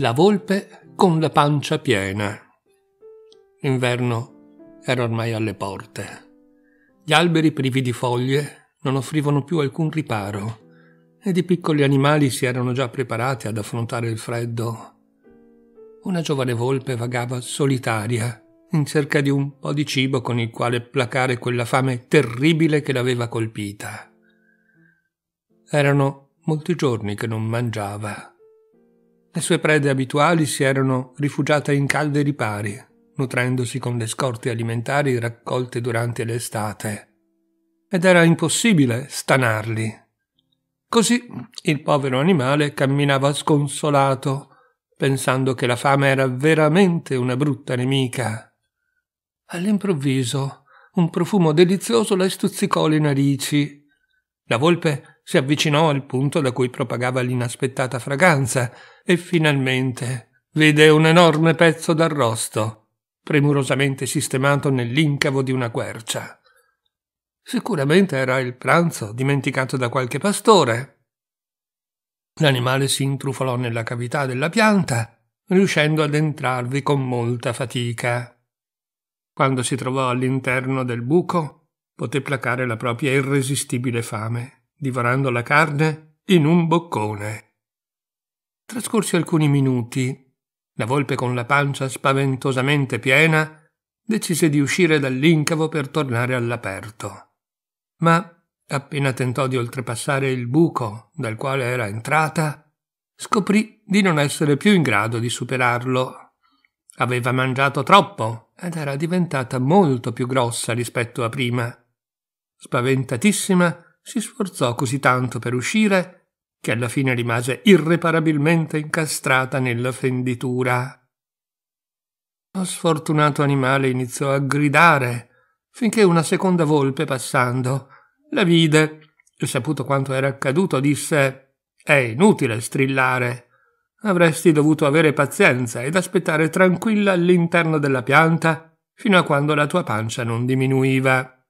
La volpe con la pancia piena. L'inverno era ormai alle porte. Gli alberi privi di foglie non offrivano più alcun riparo ed i piccoli animali si erano già preparati ad affrontare il freddo. Una giovane volpe vagava solitaria in cerca di un po' di cibo con il quale placare quella fame terribile che l'aveva colpita. Erano molti giorni che non mangiava le sue prede abituali si erano rifugiate in calde ripari, nutrendosi con le scorte alimentari raccolte durante l'estate, ed era impossibile stanarli. Così il povero animale camminava sconsolato, pensando che la fame era veramente una brutta nemica. All'improvviso un profumo delizioso le stuzzicò le narici. La volpe si avvicinò al punto da cui propagava l'inaspettata fragranza e finalmente vide un enorme pezzo d'arrosto, premurosamente sistemato nell'incavo di una quercia. Sicuramente era il pranzo dimenticato da qualche pastore. L'animale si intrufolò nella cavità della pianta, riuscendo ad entrarvi con molta fatica. Quando si trovò all'interno del buco, poté placare la propria irresistibile fame divorando la carne in un boccone. Trascorsi alcuni minuti, la volpe con la pancia spaventosamente piena decise di uscire dall'incavo per tornare all'aperto. Ma, appena tentò di oltrepassare il buco dal quale era entrata, scoprì di non essere più in grado di superarlo. Aveva mangiato troppo ed era diventata molto più grossa rispetto a prima. Spaventatissima, si sforzò così tanto per uscire che alla fine rimase irreparabilmente incastrata nella fenditura. Lo sfortunato animale iniziò a gridare finché una seconda volpe passando la vide e saputo quanto era accaduto disse è inutile strillare avresti dovuto avere pazienza ed aspettare tranquilla all'interno della pianta fino a quando la tua pancia non diminuiva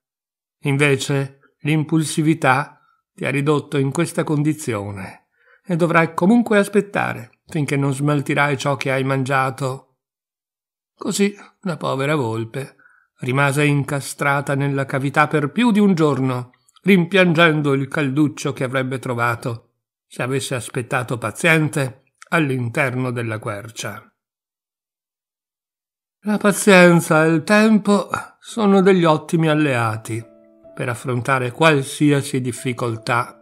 invece L'impulsività ti ha ridotto in questa condizione e dovrai comunque aspettare finché non smaltirai ciò che hai mangiato. Così la povera volpe rimase incastrata nella cavità per più di un giorno, rimpiangendo il calduccio che avrebbe trovato se avesse aspettato paziente all'interno della quercia. La pazienza e il tempo sono degli ottimi alleati per affrontare qualsiasi difficoltà.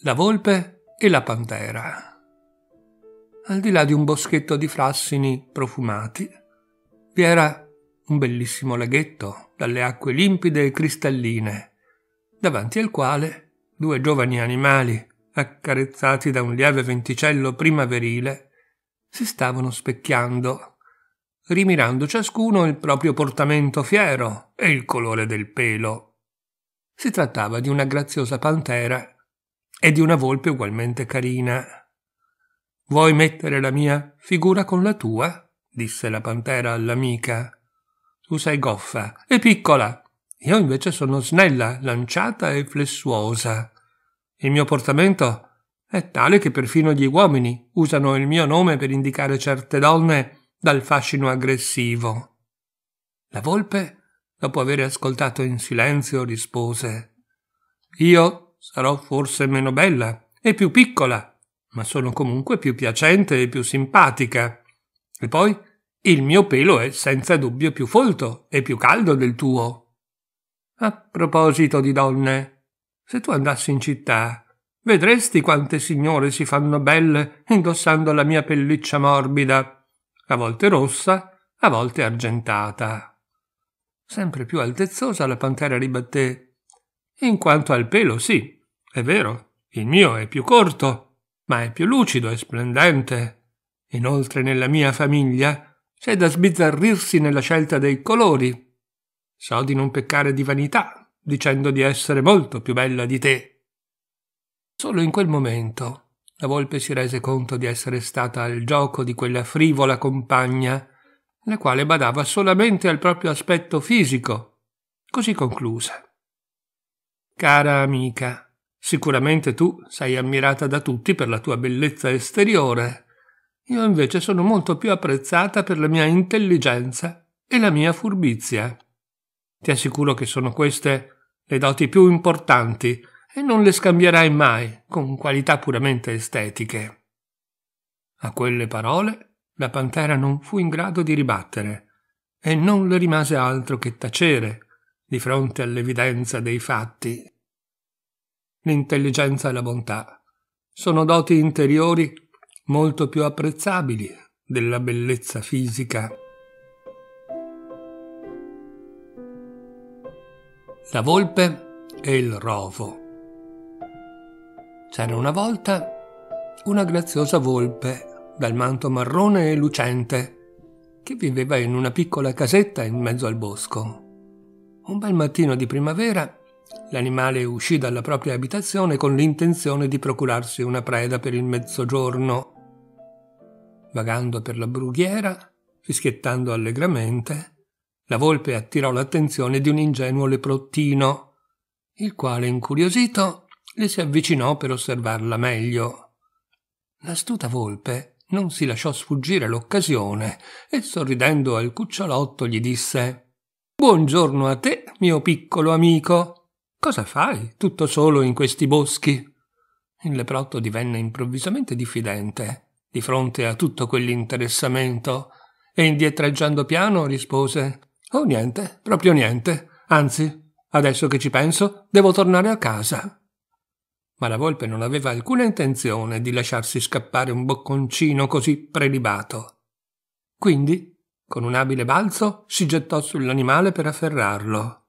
La volpe e la pantera. Al di là di un boschetto di frassini profumati, vi era un bellissimo laghetto dalle acque limpide e cristalline, davanti al quale due giovani animali accarezzati da un lieve venticello primaverile, si stavano specchiando, rimirando ciascuno il proprio portamento fiero e il colore del pelo. Si trattava di una graziosa pantera e di una volpe ugualmente carina. Vuoi mettere la mia figura con la tua? disse la pantera all'amica. Tu sei goffa e piccola. Io invece sono snella, lanciata e flessuosa. Il mio portamento è tale che perfino gli uomini usano il mio nome per indicare certe donne dal fascino aggressivo. La volpe, dopo aver ascoltato in silenzio, rispose Io sarò forse meno bella e più piccola, ma sono comunque più piacente e più simpatica. E poi il mio pelo è senza dubbio più folto e più caldo del tuo. A proposito di donne, se tu andassi in città, vedresti quante signore si fanno belle indossando la mia pelliccia morbida, a volte rossa, a volte argentata. Sempre più altezzosa la pantera ribatté. In quanto al pelo, sì, è vero, il mio è più corto, ma è più lucido e splendente. Inoltre nella mia famiglia c'è da sbizzarrirsi nella scelta dei colori. So di non peccare di vanità, dicendo di essere molto più bella di te. Solo in quel momento la volpe si rese conto di essere stata al gioco di quella frivola compagna, la quale badava solamente al proprio aspetto fisico. Così concluse. Cara amica, sicuramente tu sei ammirata da tutti per la tua bellezza esteriore. Io invece sono molto più apprezzata per la mia intelligenza e la mia furbizia. Ti assicuro che sono queste le doti più importanti e non le scambierai mai con qualità puramente estetiche. A quelle parole la pantera non fu in grado di ribattere e non le rimase altro che tacere di fronte all'evidenza dei fatti. L'intelligenza e la bontà sono doti interiori molto più apprezzabili della bellezza fisica. La volpe e il rovo. C'era una volta una graziosa volpe dal manto marrone e lucente che viveva in una piccola casetta in mezzo al bosco. Un bel mattino di primavera l'animale uscì dalla propria abitazione con l'intenzione di procurarsi una preda per il mezzogiorno. Vagando per la brughiera, fischiettando allegramente, la volpe attirò l'attenzione di un ingenuo leprottino, il quale, incuriosito, le si avvicinò per osservarla meglio. L'astuta volpe non si lasciò sfuggire l'occasione e, sorridendo al cucciolotto, gli disse Buongiorno a te, mio piccolo amico. Cosa fai tutto solo in questi boschi? Il leprotto divenne improvvisamente diffidente di fronte a tutto quell'interessamento e indietreggiando piano rispose Oh, niente, proprio niente. Anzi, adesso che ci penso, devo tornare a casa. Ma la volpe non aveva alcuna intenzione di lasciarsi scappare un bocconcino così prelibato. Quindi, con un abile balzo, si gettò sull'animale per afferrarlo.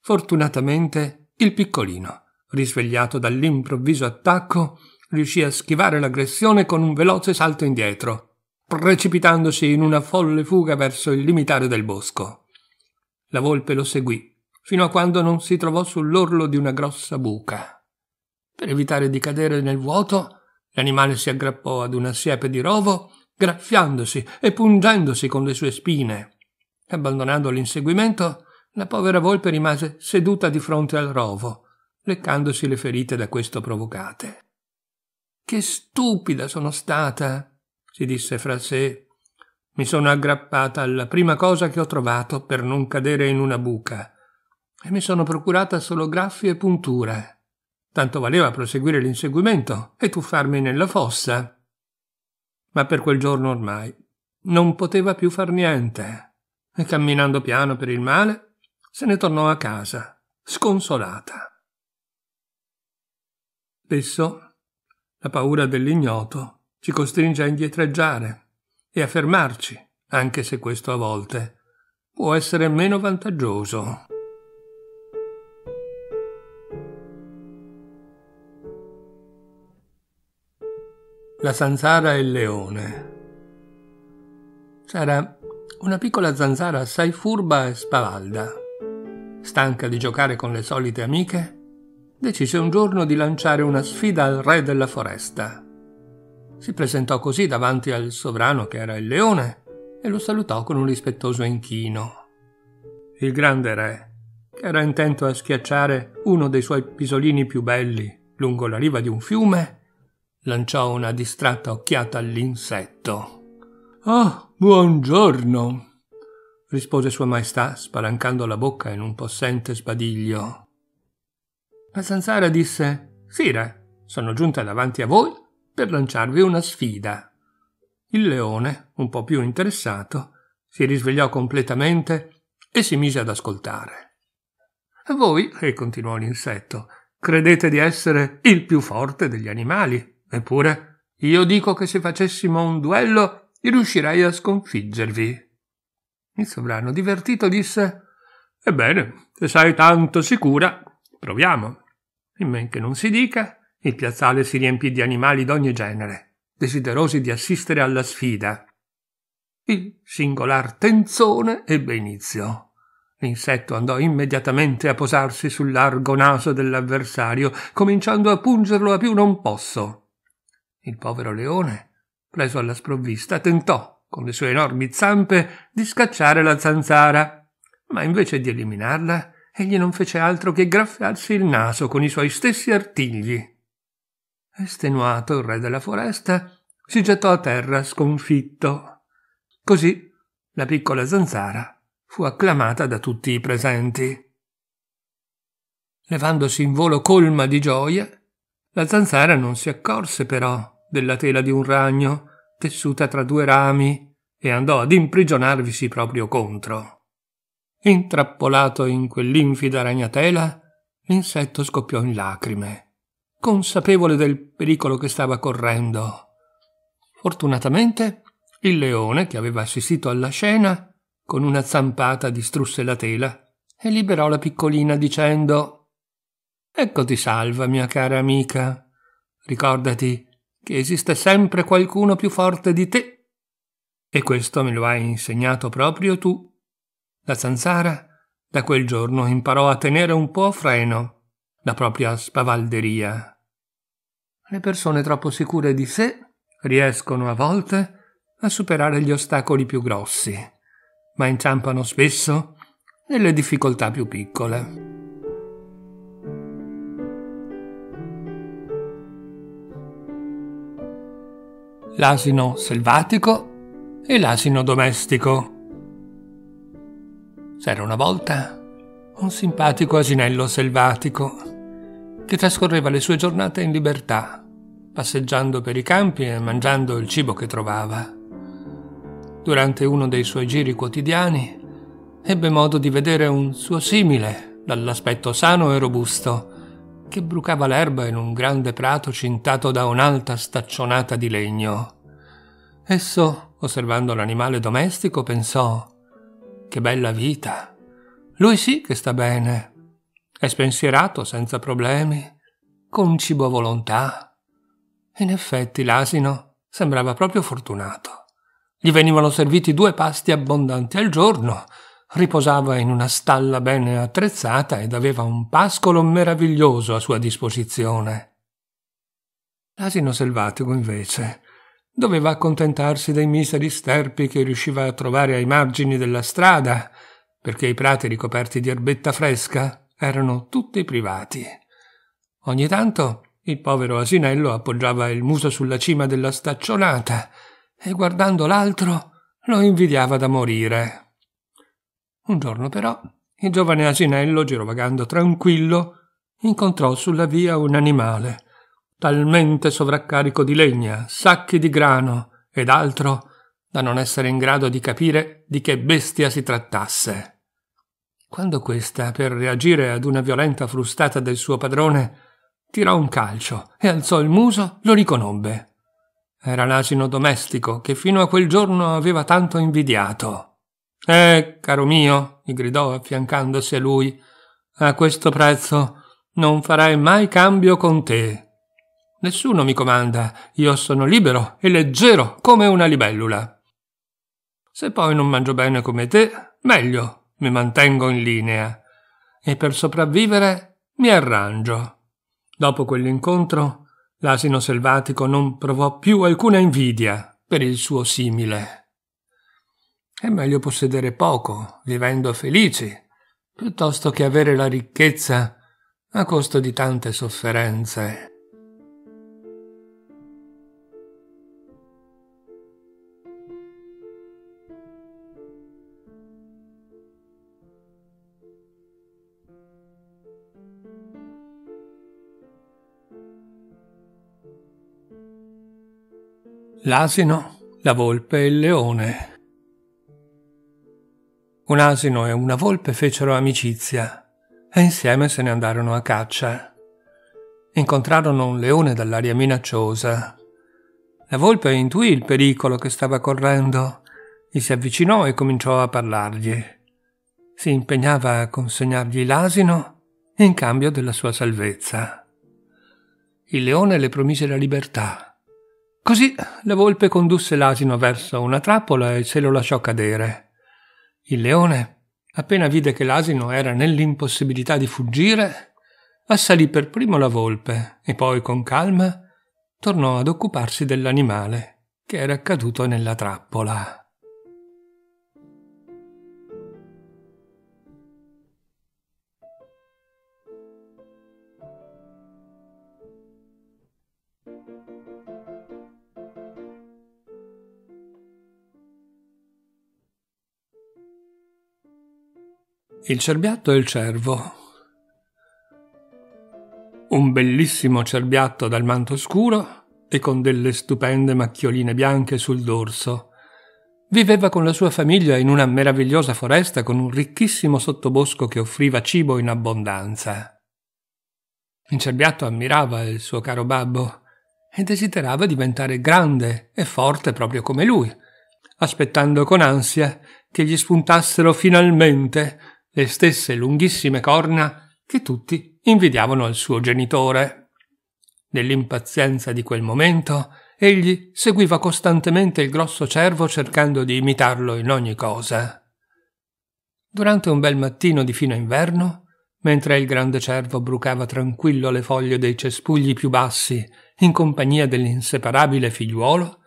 Fortunatamente, il piccolino, risvegliato dall'improvviso attacco, riuscì a schivare l'aggressione con un veloce salto indietro precipitandosi in una folle fuga verso il limitare del bosco. La volpe lo seguì, fino a quando non si trovò sull'orlo di una grossa buca. Per evitare di cadere nel vuoto, l'animale si aggrappò ad una siepe di rovo, graffiandosi e pungendosi con le sue spine. Abbandonando l'inseguimento, la povera volpe rimase seduta di fronte al rovo, leccandosi le ferite da questo provocate. Che stupida sono stata! si disse fra sé, mi sono aggrappata alla prima cosa che ho trovato per non cadere in una buca e mi sono procurata solo graffi e punture. Tanto valeva proseguire l'inseguimento e tuffarmi nella fossa. Ma per quel giorno ormai non poteva più far niente e camminando piano per il male se ne tornò a casa, sconsolata. Spesso la paura dell'ignoto ci costringe a indietreggiare e a fermarci, anche se questo a volte può essere meno vantaggioso. La zanzara e il leone. C'era una piccola zanzara assai furba e spavalda. Stanca di giocare con le solite amiche, decise un giorno di lanciare una sfida al re della foresta si presentò così davanti al sovrano che era il leone e lo salutò con un rispettoso inchino. Il grande re, che era intento a schiacciare uno dei suoi pisolini più belli lungo la riva di un fiume, lanciò una distratta occhiata all'insetto. Ah, buongiorno, rispose Sua Maestà, spalancando la bocca in un possente sbadiglio. La zanzara disse: Sire, sono giunta davanti a voi per lanciarvi una sfida. Il leone, un po' più interessato, si risvegliò completamente e si mise ad ascoltare. Voi, e continuò l'insetto, credete di essere il più forte degli animali, eppure io dico che se facessimo un duello riuscirei a sconfiggervi. Il sovrano, divertito, disse Ebbene, se sei tanto sicura, proviamo. In men che non si dica, il piazzale si riempì di animali d'ogni genere, desiderosi di assistere alla sfida. Il singolar tenzone ebbe inizio. L'insetto andò immediatamente a posarsi sul largo naso dell'avversario, cominciando a pungerlo a più non posso. Il povero leone, preso alla sprovvista, tentò, con le sue enormi zampe, di scacciare la zanzara, ma invece di eliminarla, egli non fece altro che graffiarsi il naso con i suoi stessi artigli. Estenuato il re della foresta si gettò a terra sconfitto. Così la piccola zanzara fu acclamata da tutti i presenti. Levandosi in volo colma di gioia, la zanzara non si accorse però della tela di un ragno tessuta tra due rami e andò ad imprigionarvisi proprio contro. Intrappolato in quell'infida ragnatela, l'insetto scoppiò in lacrime consapevole del pericolo che stava correndo. Fortunatamente il leone, che aveva assistito alla scena, con una zampata distrusse la tela e liberò la piccolina dicendo Eccoti salva, mia cara amica. Ricordati che esiste sempre qualcuno più forte di te. E questo me lo hai insegnato proprio tu. La zanzara da quel giorno imparò a tenere un po' a freno la propria spavalderia le persone troppo sicure di sé riescono a volte a superare gli ostacoli più grossi, ma inciampano spesso nelle difficoltà più piccole. L'asino selvatico e l'asino domestico. C'era una volta un simpatico asinello selvatico che trascorreva le sue giornate in libertà passeggiando per i campi e mangiando il cibo che trovava. Durante uno dei suoi giri quotidiani ebbe modo di vedere un suo simile, dall'aspetto sano e robusto, che brucava l'erba in un grande prato cintato da un'alta staccionata di legno. Esso, osservando l'animale domestico, pensò Che bella vita! Lui sì che sta bene. È spensierato senza problemi, con cibo a volontà in effetti l'asino sembrava proprio fortunato. Gli venivano serviti due pasti abbondanti al giorno, riposava in una stalla bene attrezzata ed aveva un pascolo meraviglioso a sua disposizione. L'asino selvatico, invece, doveva accontentarsi dei miseri sterpi che riusciva a trovare ai margini della strada, perché i prati ricoperti di erbetta fresca erano tutti privati. Ogni tanto il povero asinello appoggiava il muso sulla cima della staccionata e guardando l'altro lo invidiava da morire. Un giorno però il giovane asinello, girovagando tranquillo, incontrò sulla via un animale, talmente sovraccarico di legna, sacchi di grano ed altro, da non essere in grado di capire di che bestia si trattasse. Quando questa, per reagire ad una violenta frustata del suo padrone, tirò un calcio e alzò il muso, lo riconobbe. Era l'asino domestico che fino a quel giorno aveva tanto invidiato. Eh, caro mio, gli gridò affiancandosi a lui, a questo prezzo non farai mai cambio con te. Nessuno mi comanda, io sono libero e leggero come una libellula. Se poi non mangio bene come te, meglio, mi mantengo in linea. E per sopravvivere mi arrangio. Dopo quell'incontro, l'asino selvatico non provò più alcuna invidia per il suo simile. È meglio possedere poco, vivendo felici, piuttosto che avere la ricchezza a costo di tante sofferenze. L'asino, la volpe e il leone. Un asino e una volpe fecero amicizia e insieme se ne andarono a caccia. Incontrarono un leone dall'aria minacciosa. La volpe intuì il pericolo che stava correndo, gli si avvicinò e cominciò a parlargli. Si impegnava a consegnargli l'asino in cambio della sua salvezza. Il leone le promise la libertà Così la volpe condusse l'asino verso una trappola e se lo lasciò cadere. Il leone, appena vide che l'asino era nell'impossibilità di fuggire, assalì per primo la volpe e poi con calma tornò ad occuparsi dell'animale che era caduto nella trappola. Il cerbiatto e il cervo. Un bellissimo cerbiatto dal manto scuro e con delle stupende macchioline bianche sul dorso. Viveva con la sua famiglia in una meravigliosa foresta con un ricchissimo sottobosco che offriva cibo in abbondanza. Il cerbiatto ammirava il suo caro babbo e desiderava diventare grande e forte proprio come lui, aspettando con ansia che gli spuntassero finalmente le stesse lunghissime corna che tutti invidiavano al suo genitore. Nell'impazienza di quel momento, egli seguiva costantemente il grosso cervo cercando di imitarlo in ogni cosa. Durante un bel mattino di fino inverno, mentre il grande cervo brucava tranquillo le foglie dei cespugli più bassi in compagnia dell'inseparabile figliuolo,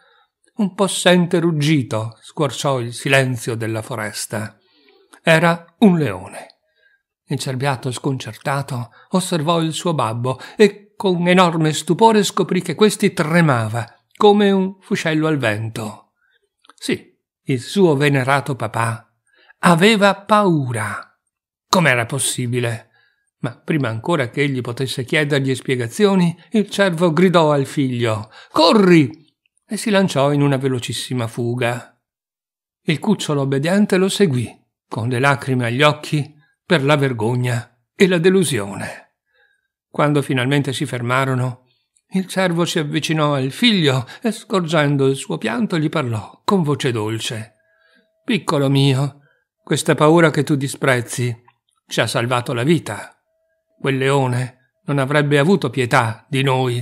un possente ruggito squarciò il silenzio della foresta. Era un leone. Il cerbiatto sconcertato osservò il suo babbo e con enorme stupore scoprì che questi tremava come un fuscello al vento. Sì, il suo venerato papà aveva paura. Com'era possibile? Ma prima ancora che egli potesse chiedergli spiegazioni, il cervo gridò al figlio Corri! e si lanciò in una velocissima fuga. Il cucciolo obbediente lo seguì con le lacrime agli occhi per la vergogna e la delusione. Quando finalmente si fermarono, il servo si avvicinò al figlio e scorgendo il suo pianto gli parlò con voce dolce. Piccolo mio, questa paura che tu disprezzi ci ha salvato la vita. Quel leone non avrebbe avuto pietà di noi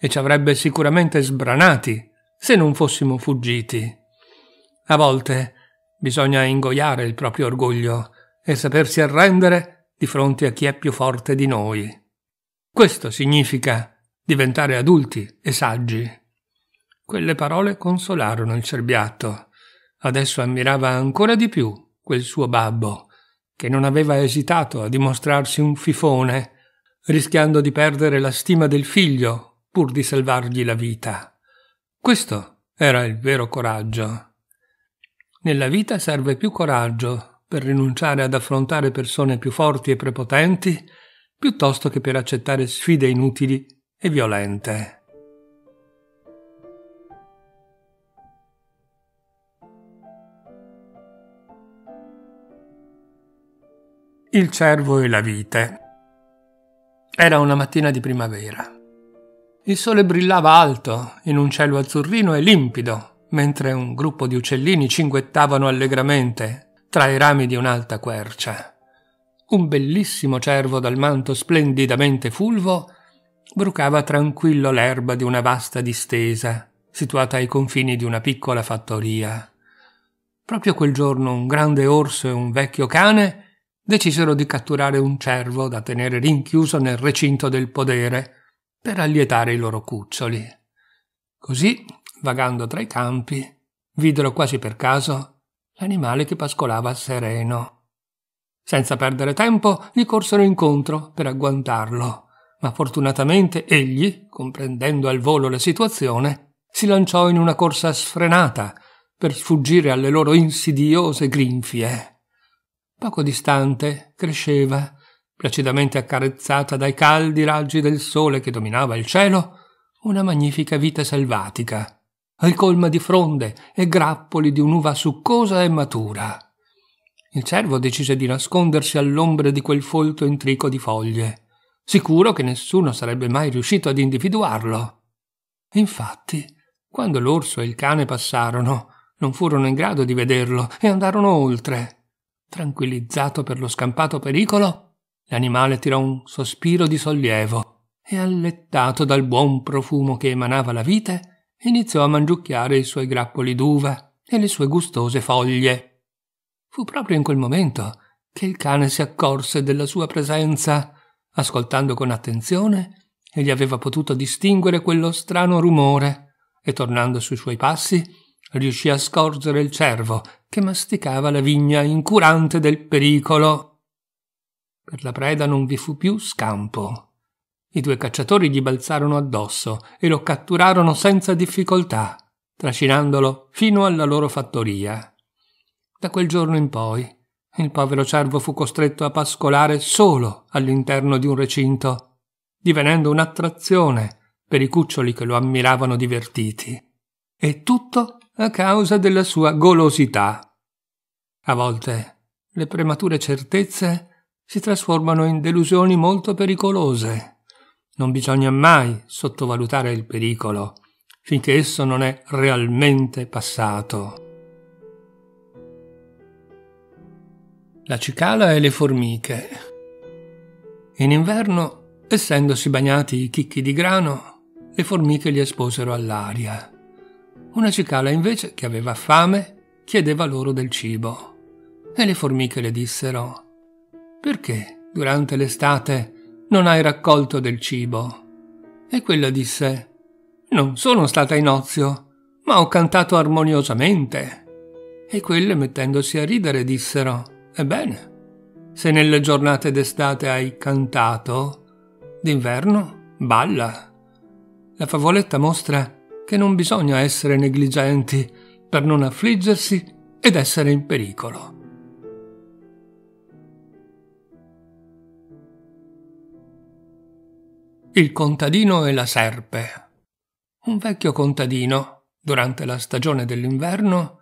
e ci avrebbe sicuramente sbranati se non fossimo fuggiti. A volte Bisogna ingoiare il proprio orgoglio e sapersi arrendere di fronte a chi è più forte di noi. Questo significa diventare adulti e saggi. Quelle parole consolarono il cerbiatto. Adesso ammirava ancora di più quel suo babbo, che non aveva esitato a dimostrarsi un fifone, rischiando di perdere la stima del figlio pur di salvargli la vita. Questo era il vero coraggio. Nella vita serve più coraggio per rinunciare ad affrontare persone più forti e prepotenti piuttosto che per accettare sfide inutili e violente. Il cervo e la vite. Era una mattina di primavera. Il sole brillava alto in un cielo azzurrino e limpido mentre un gruppo di uccellini cinguettavano allegramente tra i rami di un'alta quercia. Un bellissimo cervo dal manto splendidamente fulvo brucava tranquillo l'erba di una vasta distesa, situata ai confini di una piccola fattoria. Proprio quel giorno un grande orso e un vecchio cane decisero di catturare un cervo da tenere rinchiuso nel recinto del podere per allietare i loro cuccioli. Così vagando tra i campi, videro quasi per caso l'animale che pascolava sereno. Senza perdere tempo gli corsero incontro per agguantarlo, ma fortunatamente egli, comprendendo al volo la situazione, si lanciò in una corsa sfrenata per sfuggire alle loro insidiose grinfie. Poco distante cresceva, placidamente accarezzata dai caldi raggi del sole che dominava il cielo, una magnifica vita selvatica, ricolma di fronde e grappoli di un'uva succosa e matura. Il cervo decise di nascondersi all'ombra di quel folto intrico di foglie, sicuro che nessuno sarebbe mai riuscito ad individuarlo. Infatti, quando l'orso e il cane passarono, non furono in grado di vederlo e andarono oltre. Tranquillizzato per lo scampato pericolo, l'animale tirò un sospiro di sollievo e, allettato dal buon profumo che emanava la vite, iniziò a mangiucchiare i suoi grappoli d'uva e le sue gustose foglie. Fu proprio in quel momento che il cane si accorse della sua presenza, ascoltando con attenzione, egli aveva potuto distinguere quello strano rumore, e tornando sui suoi passi, riuscì a scorgere il cervo che masticava la vigna incurante del pericolo. Per la preda non vi fu più scampo. I due cacciatori gli balzarono addosso e lo catturarono senza difficoltà, trascinandolo fino alla loro fattoria. Da quel giorno in poi il povero cervo fu costretto a pascolare solo all'interno di un recinto, divenendo un'attrazione per i cuccioli che lo ammiravano divertiti. E tutto a causa della sua golosità. A volte le premature certezze si trasformano in delusioni molto pericolose. Non bisogna mai sottovalutare il pericolo finché esso non è realmente passato. La cicala e le formiche. In inverno, essendosi bagnati i chicchi di grano, le formiche li esposero all'aria. Una cicala invece, che aveva fame, chiedeva loro del cibo. E le formiche le dissero: Perché durante l'estate non hai raccolto del cibo. E quella disse, non sono stata in ozio, ma ho cantato armoniosamente. E quelle, mettendosi a ridere, dissero, ebbene, se nelle giornate d'estate hai cantato, d'inverno balla. La favoletta mostra che non bisogna essere negligenti per non affliggersi ed essere in pericolo. Il contadino e la serpe. Un vecchio contadino, durante la stagione dell'inverno,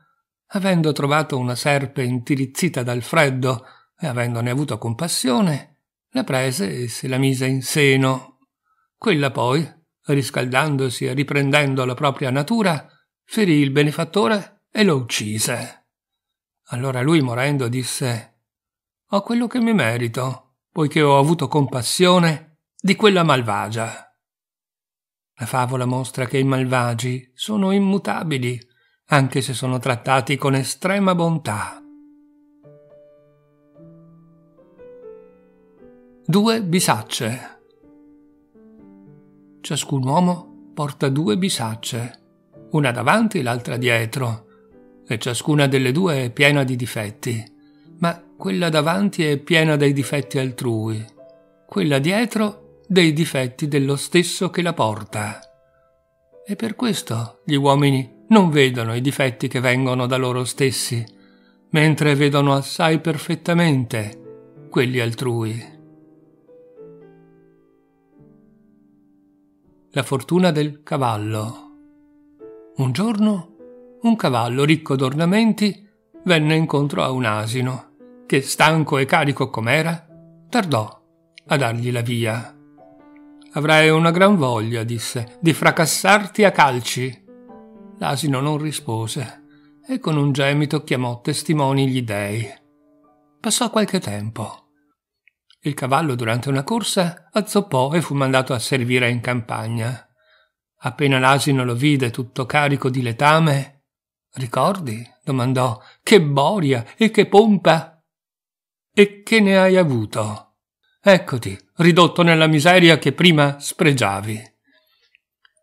avendo trovato una serpe intirizzita dal freddo e avendone avuto compassione, la prese e se la mise in seno. Quella poi, riscaldandosi e riprendendo la propria natura, ferì il benefattore e lo uccise. Allora lui, morendo, disse Ho quello che mi merito, poiché ho avuto compassione di quella malvagia. La favola mostra che i malvagi sono immutabili, anche se sono trattati con estrema bontà. Due bisacce. Ciascun uomo porta due bisacce, una davanti e l'altra dietro, e ciascuna delle due è piena di difetti, ma quella davanti è piena dei difetti altrui, quella dietro dei difetti dello stesso che la porta. E per questo gli uomini non vedono i difetti che vengono da loro stessi, mentre vedono assai perfettamente quelli altrui. La fortuna del cavallo. Un giorno un cavallo ricco d'ornamenti venne incontro a un asino, che, stanco e carico com'era, tardò a dargli la via. Avrai una gran voglia, disse, di fracassarti a calci. L'asino non rispose e con un gemito chiamò testimoni gli dei. Passò qualche tempo. Il cavallo durante una corsa azzoppò e fu mandato a servire in campagna. Appena l'asino lo vide tutto carico di letame, ricordi? domandò. Che boria e che pompa! E che ne hai avuto? Eccoti, ridotto nella miseria che prima spregiavi.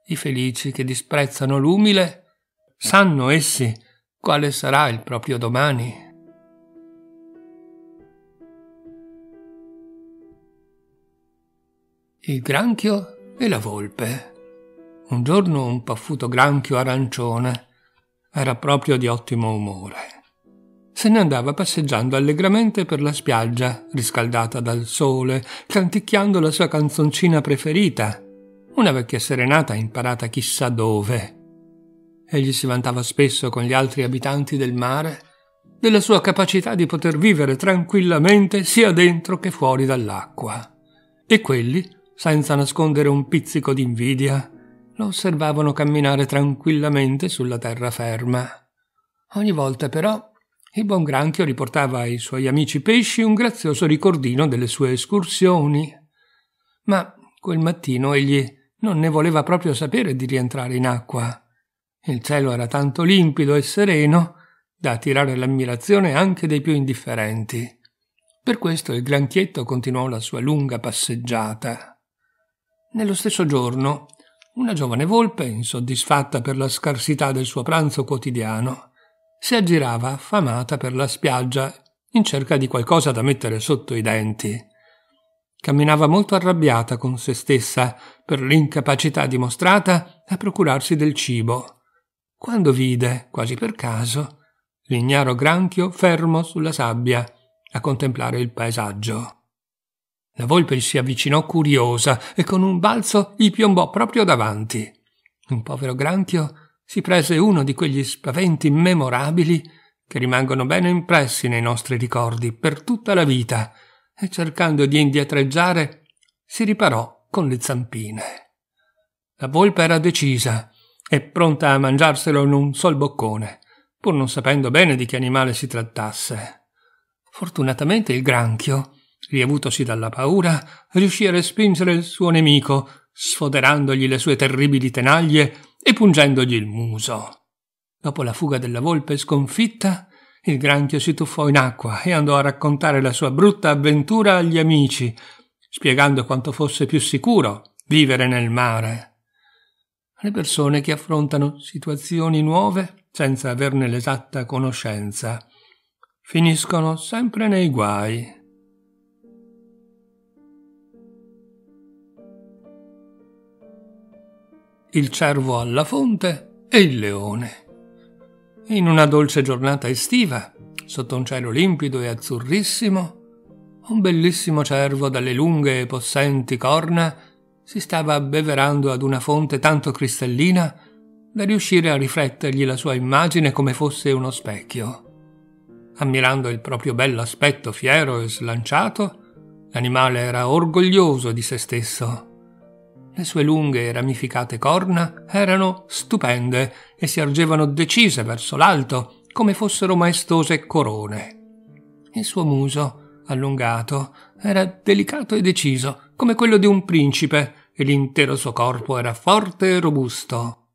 I felici che disprezzano l'umile, sanno essi quale sarà il proprio domani. Il granchio e la volpe. Un giorno un paffuto granchio arancione era proprio di ottimo umore se ne andava passeggiando allegramente per la spiaggia, riscaldata dal sole, canticchiando la sua canzoncina preferita, una vecchia serenata imparata chissà dove. Egli si vantava spesso con gli altri abitanti del mare della sua capacità di poter vivere tranquillamente sia dentro che fuori dall'acqua. E quelli, senza nascondere un pizzico d'invidia, lo osservavano camminare tranquillamente sulla terraferma. Ogni volta però il buon granchio riportava ai suoi amici pesci un grazioso ricordino delle sue escursioni. Ma quel mattino egli non ne voleva proprio sapere di rientrare in acqua. Il cielo era tanto limpido e sereno da attirare l'ammirazione anche dei più indifferenti. Per questo il granchietto continuò la sua lunga passeggiata. Nello stesso giorno, una giovane volpe, insoddisfatta per la scarsità del suo pranzo quotidiano, si aggirava affamata per la spiaggia in cerca di qualcosa da mettere sotto i denti. Camminava molto arrabbiata con se stessa per l'incapacità dimostrata a procurarsi del cibo. Quando vide, quasi per caso, l'ignaro granchio fermo sulla sabbia a contemplare il paesaggio. La volpe gli si avvicinò curiosa e con un balzo gli piombò proprio davanti. Un povero granchio si prese uno di quegli spaventi memorabili che rimangono bene impressi nei nostri ricordi per tutta la vita e cercando di indietreggiare si riparò con le zampine. La volpe era decisa e pronta a mangiarselo in un sol boccone, pur non sapendo bene di che animale si trattasse. Fortunatamente il granchio, riavutosi dalla paura, riuscì a respingere il suo nemico sfoderandogli le sue terribili tenaglie e pungendogli il muso. Dopo la fuga della volpe sconfitta, il granchio si tuffò in acqua e andò a raccontare la sua brutta avventura agli amici, spiegando quanto fosse più sicuro vivere nel mare. Le persone che affrontano situazioni nuove senza averne l'esatta conoscenza finiscono sempre nei guai. il cervo alla fonte e il leone. In una dolce giornata estiva, sotto un cielo limpido e azzurrissimo, un bellissimo cervo dalle lunghe e possenti corna si stava abbeverando ad una fonte tanto cristallina da riuscire a riflettergli la sua immagine come fosse uno specchio. Ammirando il proprio bell'aspetto fiero e slanciato, l'animale era orgoglioso di se stesso le sue lunghe e ramificate corna erano stupende e si ergevano decise verso l'alto, come fossero maestose corone. Il suo muso, allungato, era delicato e deciso, come quello di un principe, e l'intero suo corpo era forte e robusto.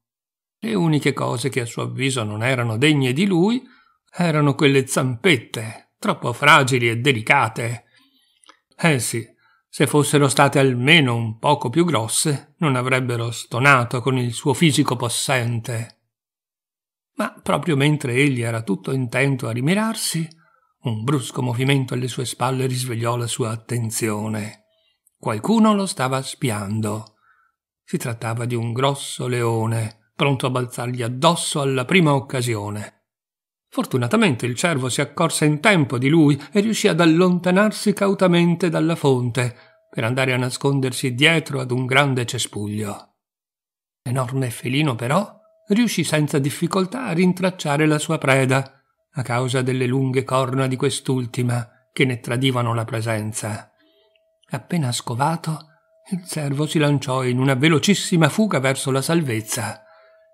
Le uniche cose che a suo avviso non erano degne di lui erano quelle zampette, troppo fragili e delicate. Eh sì, se fossero state almeno un poco più grosse, non avrebbero stonato con il suo fisico possente. Ma proprio mentre egli era tutto intento a rimirarsi, un brusco movimento alle sue spalle risvegliò la sua attenzione. Qualcuno lo stava spiando. Si trattava di un grosso leone, pronto a balzargli addosso alla prima occasione. Fortunatamente il cervo si accorse in tempo di lui e riuscì ad allontanarsi cautamente dalla fonte per andare a nascondersi dietro ad un grande cespuglio. L'enorme felino però riuscì senza difficoltà a rintracciare la sua preda a causa delle lunghe corna di quest'ultima che ne tradivano la presenza. Appena scovato, il cervo si lanciò in una velocissima fuga verso la salvezza.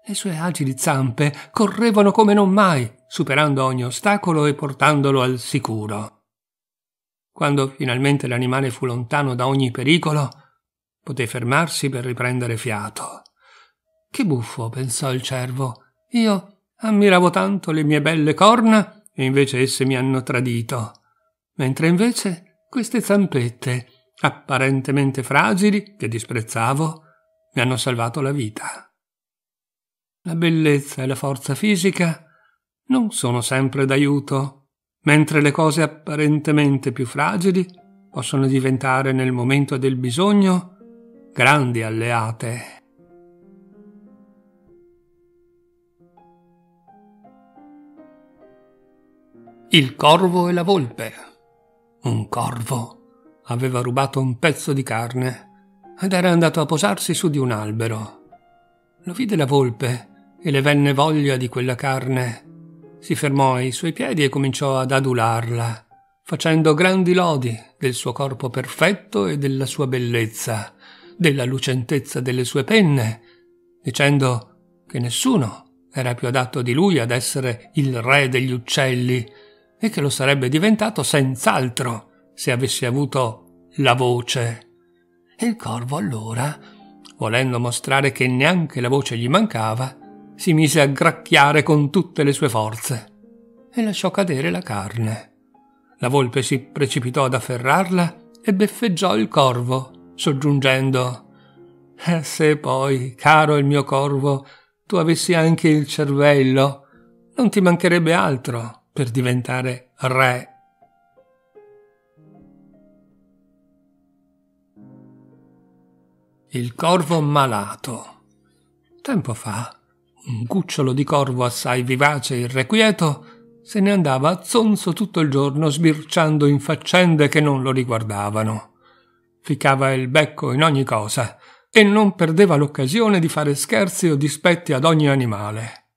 Le sue agili zampe correvano come non mai, superando ogni ostacolo e portandolo al sicuro. Quando finalmente l'animale fu lontano da ogni pericolo, poté fermarsi per riprendere fiato. Che buffo, pensò il cervo. Io ammiravo tanto le mie belle corna e invece esse mi hanno tradito. Mentre invece queste zampette, apparentemente fragili, che disprezzavo, mi hanno salvato la vita la bellezza e la forza fisica non sono sempre d'aiuto, mentre le cose apparentemente più fragili possono diventare nel momento del bisogno grandi alleate. Il corvo e la volpe. Un corvo aveva rubato un pezzo di carne ed era andato a posarsi su di un albero. Lo vide la volpe e le venne voglia di quella carne. Si fermò ai suoi piedi e cominciò ad adularla, facendo grandi lodi del suo corpo perfetto e della sua bellezza, della lucentezza delle sue penne, dicendo che nessuno era più adatto di lui ad essere il re degli uccelli e che lo sarebbe diventato senz'altro se avesse avuto la voce. E Il corvo allora volendo mostrare che neanche la voce gli mancava, si mise a gracchiare con tutte le sue forze e lasciò cadere la carne. La volpe si precipitò ad afferrarla e beffeggiò il corvo, soggiungendo «E eh, Se poi, caro il mio corvo, tu avessi anche il cervello, non ti mancherebbe altro per diventare re Il corvo malato. Tempo fa, un cucciolo di corvo assai vivace e irrequieto se ne andava a zonzo tutto il giorno sbirciando in faccende che non lo riguardavano. Ficcava il becco in ogni cosa e non perdeva l'occasione di fare scherzi o dispetti ad ogni animale.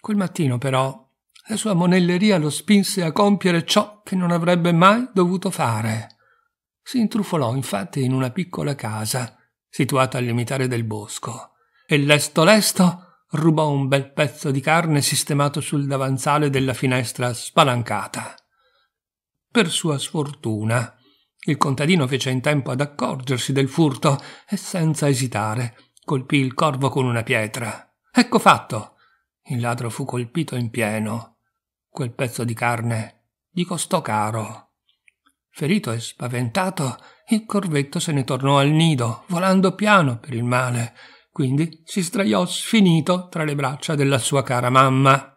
Quel mattino, però, la sua monelleria lo spinse a compiere ciò che non avrebbe mai dovuto fare. Si intrufolò infatti in una piccola casa situata al limitare del bosco, e lesto lesto rubò un bel pezzo di carne sistemato sul davanzale della finestra spalancata. Per sua sfortuna, il contadino fece in tempo ad accorgersi del furto e senza esitare colpì il corvo con una pietra. Ecco fatto! Il ladro fu colpito in pieno. Quel pezzo di carne gli costò caro. Ferito e spaventato, il corvetto se ne tornò al nido, volando piano per il male, quindi si sdraiò sfinito tra le braccia della sua cara mamma.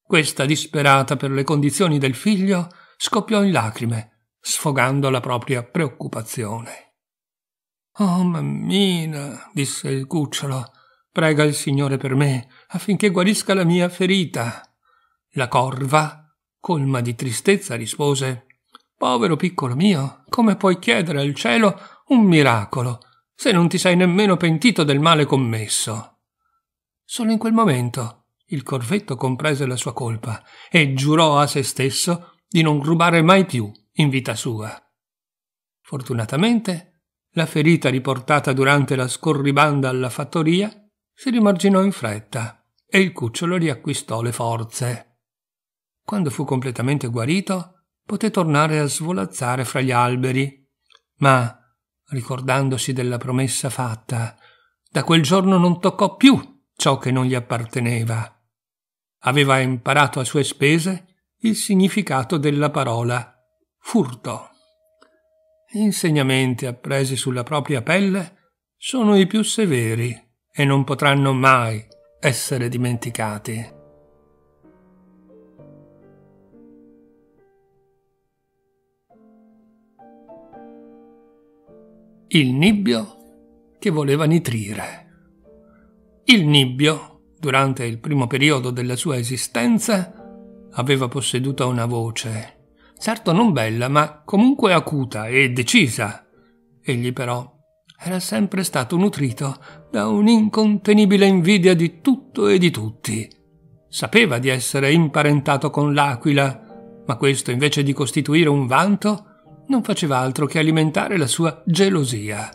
Questa, disperata per le condizioni del figlio, scoppiò in lacrime, sfogando la propria preoccupazione. Oh mammina, disse il cucciolo, prega il Signore per me, affinché guarisca la mia ferita. La corva, colma di tristezza, rispose Povero piccolo mio, come puoi chiedere al cielo un miracolo se non ti sei nemmeno pentito del male commesso? Solo in quel momento il corvetto comprese la sua colpa e giurò a se stesso di non rubare mai più in vita sua. Fortunatamente, la ferita riportata durante la scorribanda alla fattoria si rimarginò in fretta e il cucciolo riacquistò le forze. Quando fu completamente guarito, poté tornare a svolazzare fra gli alberi. Ma, ricordandosi della promessa fatta, da quel giorno non toccò più ciò che non gli apparteneva. Aveva imparato a sue spese il significato della parola furto. Insegnamenti appresi sulla propria pelle sono i più severi e non potranno mai essere dimenticati. il nibbio che voleva nitrire. Il nibbio, durante il primo periodo della sua esistenza, aveva posseduto una voce, certo non bella, ma comunque acuta e decisa. Egli però era sempre stato nutrito da un'incontenibile invidia di tutto e di tutti. Sapeva di essere imparentato con l'aquila, ma questo invece di costituire un vanto, non faceva altro che alimentare la sua gelosia.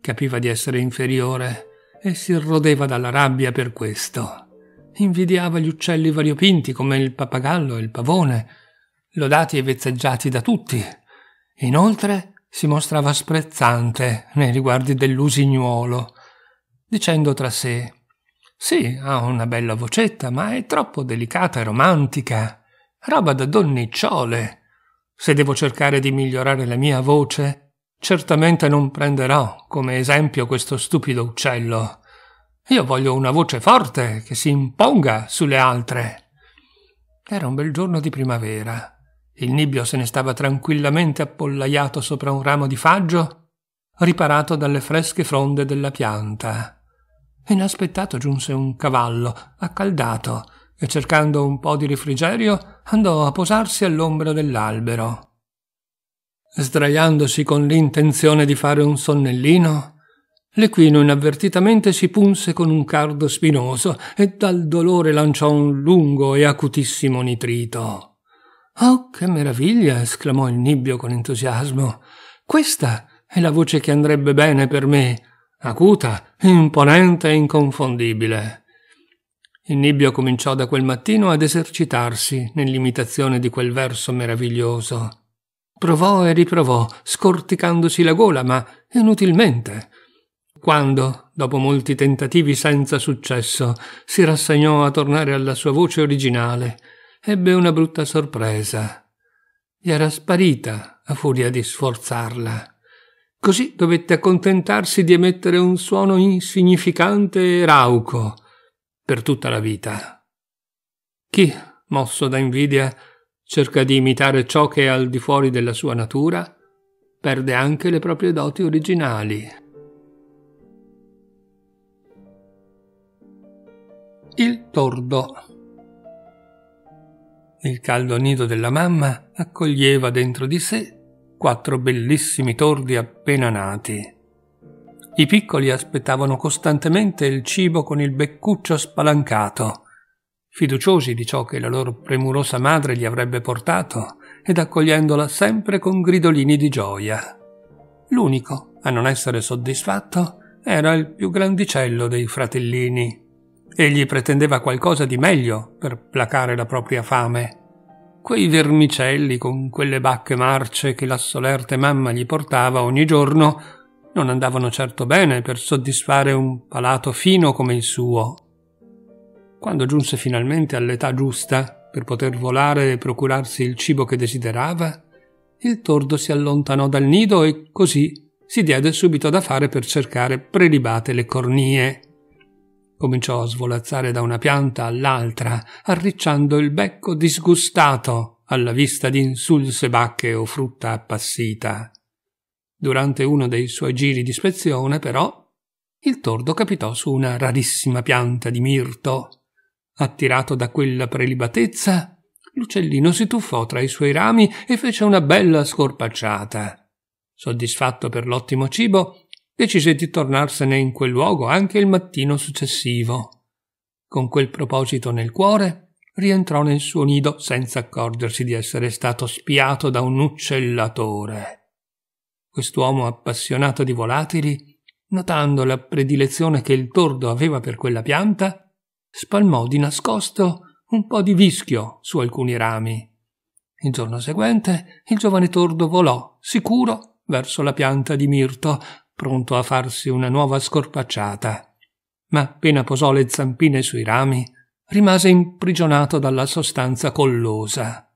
Capiva di essere inferiore e si rodeva dalla rabbia per questo. Invidiava gli uccelli variopinti come il pappagallo e il pavone, lodati e vezzeggiati da tutti. Inoltre si mostrava sprezzante nei riguardi dell'usignuolo, dicendo tra sé sì, ha una bella vocetta, ma è troppo delicata e romantica. Roba da donnicciole. Se devo cercare di migliorare la mia voce, certamente non prenderò come esempio questo stupido uccello. Io voglio una voce forte che si imponga sulle altre. Era un bel giorno di primavera. Il nibbio se ne stava tranquillamente appollaiato sopra un ramo di faggio, riparato dalle fresche fronde della pianta. Inaspettato giunse un cavallo, accaldato, e cercando un po' di refrigerio andò a posarsi all'ombra dell'albero. Sdraiandosi con l'intenzione di fare un sonnellino, l'equino inavvertitamente si punse con un cardo spinoso e dal dolore lanciò un lungo e acutissimo nitrito. Oh, che meraviglia! esclamò il nibbio con entusiasmo. Questa è la voce che andrebbe bene per me, acuta, imponente e inconfondibile. Il Nibbio cominciò da quel mattino ad esercitarsi nell'imitazione di quel verso meraviglioso. Provò e riprovò, scorticandosi la gola, ma inutilmente. Quando, dopo molti tentativi senza successo, si rassegnò a tornare alla sua voce originale, ebbe una brutta sorpresa. Gli era sparita a furia di sforzarla. Così dovette accontentarsi di emettere un suono insignificante e rauco, per tutta la vita. Chi, mosso da invidia, cerca di imitare ciò che è al di fuori della sua natura, perde anche le proprie doti originali. Il tordo. Il caldo nido della mamma accoglieva dentro di sé quattro bellissimi tordi appena nati i piccoli aspettavano costantemente il cibo con il beccuccio spalancato, fiduciosi di ciò che la loro premurosa madre gli avrebbe portato ed accogliendola sempre con gridolini di gioia. L'unico a non essere soddisfatto era il più grandicello dei fratellini. Egli pretendeva qualcosa di meglio per placare la propria fame. Quei vermicelli con quelle bacche marce che la solerte mamma gli portava ogni giorno non andavano certo bene per soddisfare un palato fino come il suo. Quando giunse finalmente all'età giusta per poter volare e procurarsi il cibo che desiderava, il tordo si allontanò dal nido e così si diede subito da fare per cercare prelibate le cornie. Cominciò a svolazzare da una pianta all'altra, arricciando il becco disgustato alla vista di insulse bacche o frutta appassita. Durante uno dei suoi giri di ispezione, però, il tordo capitò su una rarissima pianta di mirto. Attirato da quella prelibatezza, l'uccellino si tuffò tra i suoi rami e fece una bella scorpacciata. Soddisfatto per l'ottimo cibo, decise di tornarsene in quel luogo anche il mattino successivo. Con quel proposito nel cuore, rientrò nel suo nido senza accorgersi di essere stato spiato da un uccellatore quest'uomo appassionato di volatili, notando la predilezione che il tordo aveva per quella pianta, spalmò di nascosto un po' di vischio su alcuni rami. Il giorno seguente il giovane tordo volò, sicuro, verso la pianta di mirto, pronto a farsi una nuova scorpacciata. Ma appena posò le zampine sui rami, rimase imprigionato dalla sostanza collosa.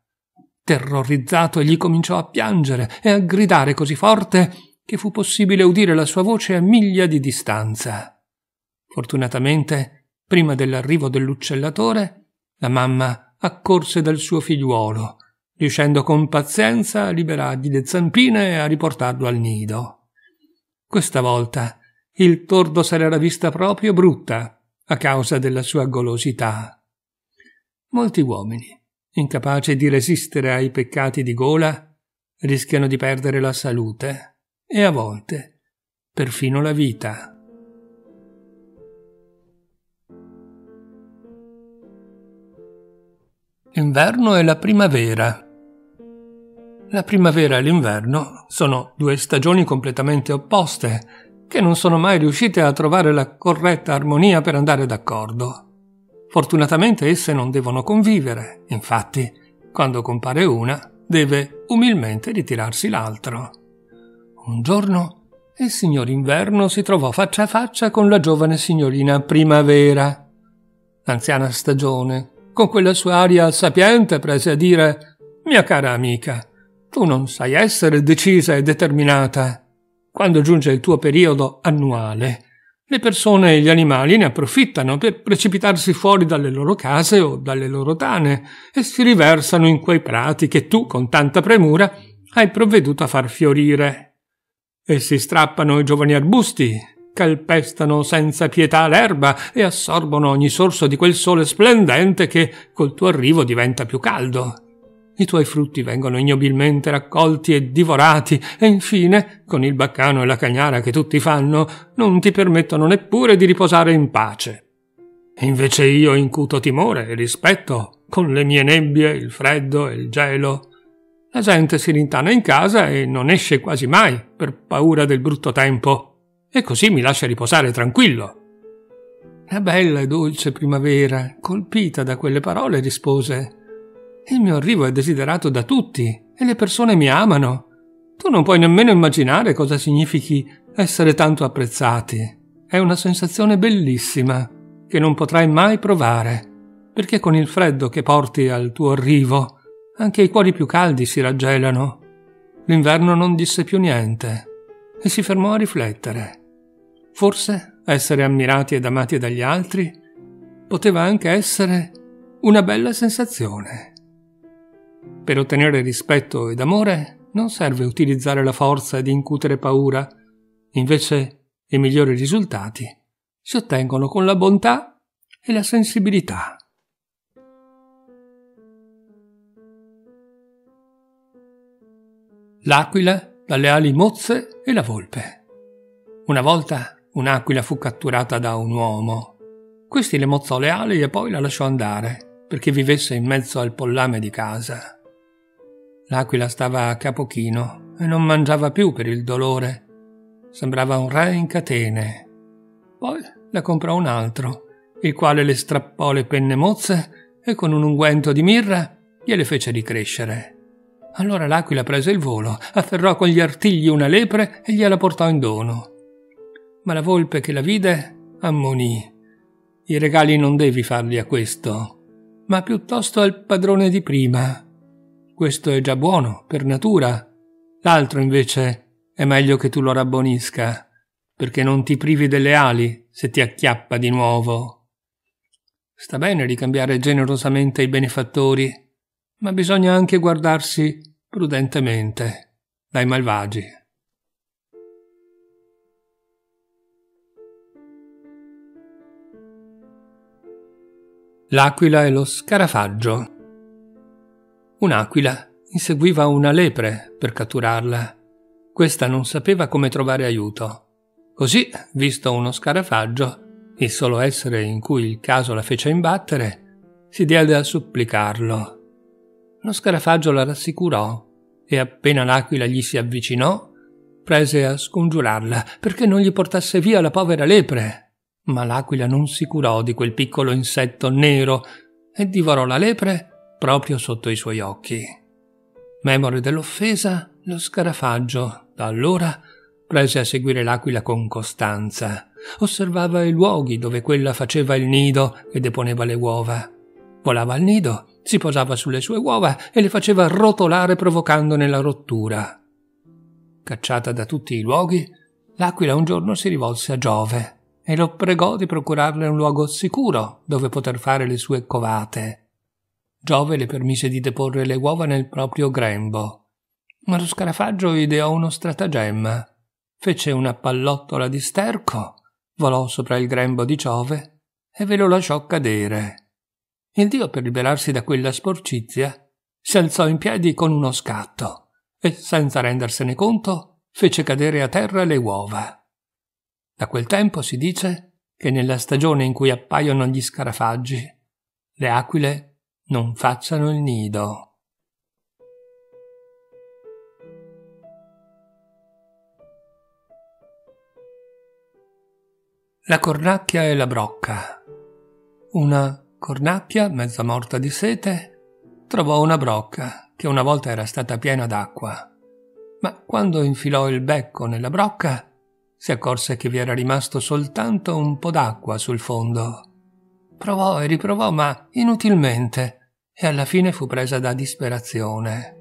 Terrorizzato, egli cominciò a piangere e a gridare così forte che fu possibile udire la sua voce a miglia di distanza. Fortunatamente, prima dell'arrivo dell'uccellatore, la mamma accorse dal suo figliuolo, riuscendo con pazienza a liberargli le zampine e a riportarlo al nido. Questa volta il tordo se l'era vista proprio brutta a causa della sua golosità. Molti uomini incapace di resistere ai peccati di gola, rischiano di perdere la salute e a volte perfino la vita. Inverno e la primavera. La primavera e l'inverno sono due stagioni completamente opposte, che non sono mai riuscite a trovare la corretta armonia per andare d'accordo. Fortunatamente esse non devono convivere, infatti, quando compare una, deve umilmente ritirarsi l'altro. Un giorno il signor Inverno si trovò faccia a faccia con la giovane signorina Primavera, L'anziana stagione, con quella sua aria sapiente prese a dire «Mia cara amica, tu non sai essere decisa e determinata. Quando giunge il tuo periodo annuale, le persone e gli animali ne approfittano per precipitarsi fuori dalle loro case o dalle loro tane e si riversano in quei prati che tu, con tanta premura, hai provveduto a far fiorire. E si strappano i giovani arbusti, calpestano senza pietà l'erba e assorbono ogni sorso di quel sole splendente che, col tuo arrivo, diventa più caldo i tuoi frutti vengono ignobilmente raccolti e divorati, e infine, con il baccano e la cagnara che tutti fanno, non ti permettono neppure di riposare in pace. Invece io incuto timore e rispetto, con le mie nebbie, il freddo e il gelo. La gente si rintana in casa e non esce quasi mai, per paura del brutto tempo, e così mi lascia riposare tranquillo. La bella e dolce primavera, colpita da quelle parole, rispose il mio arrivo è desiderato da tutti e le persone mi amano. Tu non puoi nemmeno immaginare cosa significhi essere tanto apprezzati. È una sensazione bellissima che non potrai mai provare, perché con il freddo che porti al tuo arrivo anche i cuori più caldi si raggelano. L'inverno non disse più niente e si fermò a riflettere. Forse essere ammirati ed amati dagli altri poteva anche essere una bella sensazione. Per ottenere rispetto ed amore non serve utilizzare la forza ed incutere paura, invece i migliori risultati si ottengono con la bontà e la sensibilità. L'aquila dalle ali mozze e la volpe. Una volta un'aquila fu catturata da un uomo. Questi le mozzò le ali e poi la lasciò andare perché vivesse in mezzo al pollame di casa. L'aquila stava a capo chino e non mangiava più per il dolore. Sembrava un re in catene. Poi la comprò un altro, il quale le strappò le penne mozze e con un unguento di mirra gliele fece ricrescere. Allora l'aquila prese il volo, afferrò con gli artigli una lepre e gliela portò in dono. Ma la volpe che la vide ammonì. I regali non devi farli a questo, ma piuttosto al padrone di prima questo è già buono, per natura. L'altro, invece, è meglio che tu lo rabbonisca, perché non ti privi delle ali se ti acchiappa di nuovo. Sta bene ricambiare generosamente i benefattori, ma bisogna anche guardarsi prudentemente dai malvagi. L'aquila e lo scarafaggio Un'aquila inseguiva una lepre per catturarla. Questa non sapeva come trovare aiuto. Così, visto uno scarafaggio, il solo essere in cui il caso la fece imbattere, si diede a supplicarlo. Lo scarafaggio la rassicurò e appena l'aquila gli si avvicinò, prese a scongiurarla perché non gli portasse via la povera lepre. Ma l'aquila non si curò di quel piccolo insetto nero e divorò la lepre proprio sotto i suoi occhi. Memore dell'offesa, lo scarafaggio, da allora, prese a seguire l'aquila con costanza. Osservava i luoghi dove quella faceva il nido e deponeva le uova. Volava al nido, si posava sulle sue uova e le faceva rotolare provocandone la rottura. Cacciata da tutti i luoghi, l'aquila un giorno si rivolse a Giove e lo pregò di procurarle un luogo sicuro dove poter fare le sue covate Giove le permise di deporre le uova nel proprio grembo. Ma lo scarafaggio ideò uno stratagemma. Fece una pallottola di sterco, volò sopra il grembo di Giove e ve lo lasciò cadere. Il dio, per liberarsi da quella sporcizia, si alzò in piedi con uno scatto e, senza rendersene conto, fece cadere a terra le uova. Da quel tempo si dice che nella stagione in cui appaiono gli scarafaggi, le aquile non facciano il nido. La cornacchia e la brocca. Una cornacchia, mezza morta di sete, trovò una brocca che una volta era stata piena d'acqua. Ma quando infilò il becco nella brocca, si accorse che vi era rimasto soltanto un po' d'acqua sul fondo. Provò e riprovò, ma inutilmente, e alla fine fu presa da disperazione.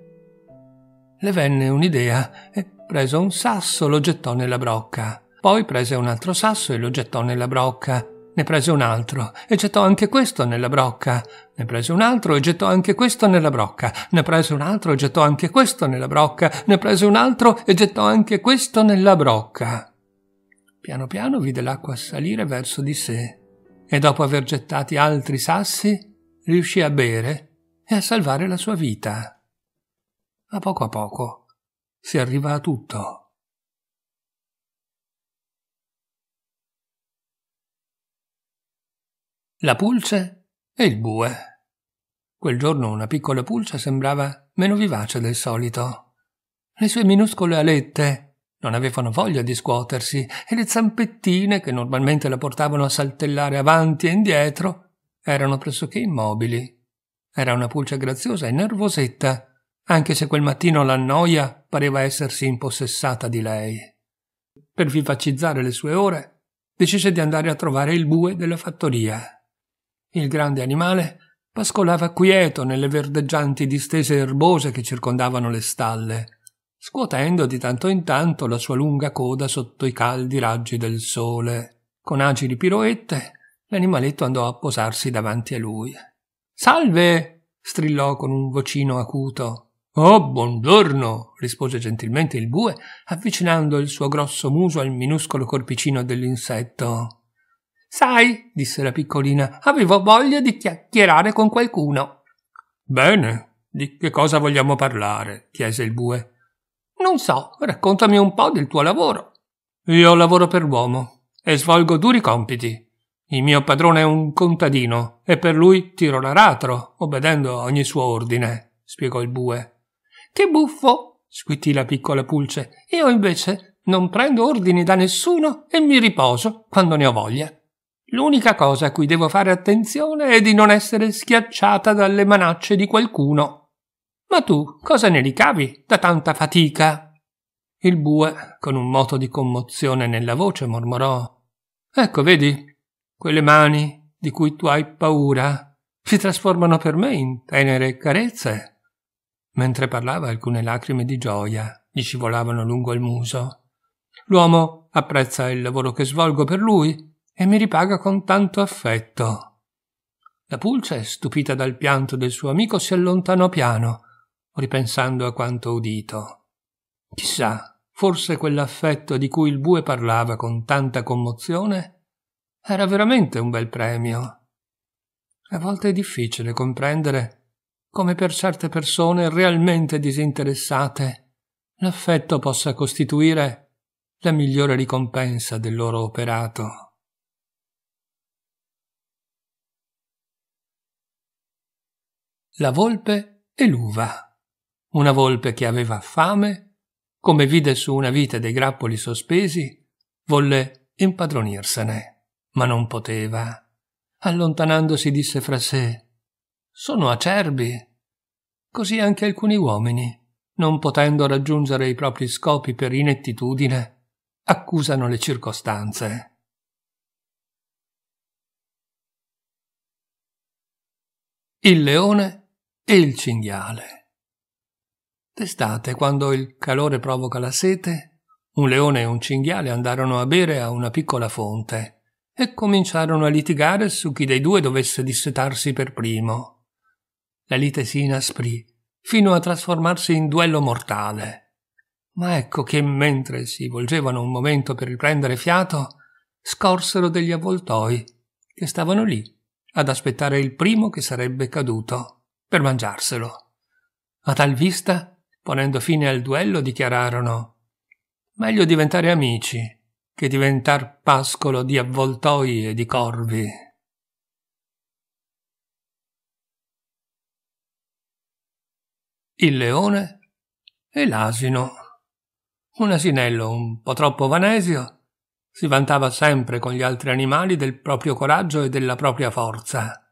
Le venne un'idea e, preso un sasso, lo gettò nella brocca. Poi prese un altro sasso e lo gettò nella brocca. Ne prese un altro e gettò anche questo nella brocca. Ne prese un altro e gettò anche questo nella brocca. Ne prese un altro e gettò anche questo nella brocca. Ne prese un altro e gettò anche questo nella brocca. Piano piano vide l'acqua salire verso di sé e dopo aver gettati altri sassi riuscì a bere e a salvare la sua vita. A poco a poco si arriva a tutto. La pulce e il bue. Quel giorno una piccola pulce sembrava meno vivace del solito. Le sue minuscole alette non avevano voglia di scuotersi e le zampettine, che normalmente la portavano a saltellare avanti e indietro, erano pressoché immobili. Era una pulce graziosa e nervosetta, anche se quel mattino la noia pareva essersi impossessata di lei. Per vivacizzare le sue ore, decise di andare a trovare il bue della fattoria. Il grande animale pascolava quieto nelle verdeggianti distese erbose che circondavano le stalle scuotendo di tanto in tanto la sua lunga coda sotto i caldi raggi del sole. Con agili piroette, l'animaletto andò a posarsi davanti a lui. Salve! strillò con un vocino acuto. Oh, buongiorno! rispose gentilmente il bue, avvicinando il suo grosso muso al minuscolo corpicino dell'insetto. Sai, disse la piccolina, avevo voglia di chiacchierare con qualcuno. Bene, di che cosa vogliamo parlare? chiese il bue. Non so, raccontami un po' del tuo lavoro. Io lavoro per l'uomo e svolgo duri compiti. Il mio padrone è un contadino e per lui tiro l'aratro, obbedendo ogni suo ordine, spiegò il bue. Che buffo! squittì la piccola pulce. Io invece non prendo ordini da nessuno e mi riposo quando ne ho voglia. L'unica cosa a cui devo fare attenzione è di non essere schiacciata dalle manacce di qualcuno. Ma tu cosa ne ricavi da tanta fatica? Il bue, con un moto di commozione nella voce, mormorò Ecco, vedi, quelle mani di cui tu hai paura si trasformano per me in tenere carezze. Mentre parlava alcune lacrime di gioia gli scivolavano lungo il muso. L'uomo apprezza il lavoro che svolgo per lui e mi ripaga con tanto affetto. La pulce, stupita dal pianto del suo amico, si allontanò piano ripensando a quanto udito. Chissà, forse quell'affetto di cui il bue parlava con tanta commozione era veramente un bel premio. A volte è difficile comprendere come per certe persone realmente disinteressate l'affetto possa costituire la migliore ricompensa del loro operato. La volpe e l'uva. Una volpe che aveva fame, come vide su una vite dei grappoli sospesi, volle impadronirsene, ma non poteva. Allontanandosi disse fra sé Sono acerbi. Così anche alcuni uomini, non potendo raggiungere i propri scopi per inettitudine, accusano le circostanze. Il leone e il cinghiale. D'estate, quando il calore provoca la sete, un leone e un cinghiale andarono a bere a una piccola fonte e cominciarono a litigare su chi dei due dovesse dissetarsi per primo. La lite si inasprì fino a trasformarsi in duello mortale. Ma ecco che mentre si volgevano un momento per riprendere fiato, scorsero degli avvoltoi che stavano lì ad aspettare il primo che sarebbe caduto per mangiarselo. A tal vista ponendo fine al duello, dichiararono Meglio diventare amici che diventar pascolo di avvoltoi e di corvi. Il leone e l'asino. Un asinello un po' troppo vanesio si vantava sempre con gli altri animali del proprio coraggio e della propria forza.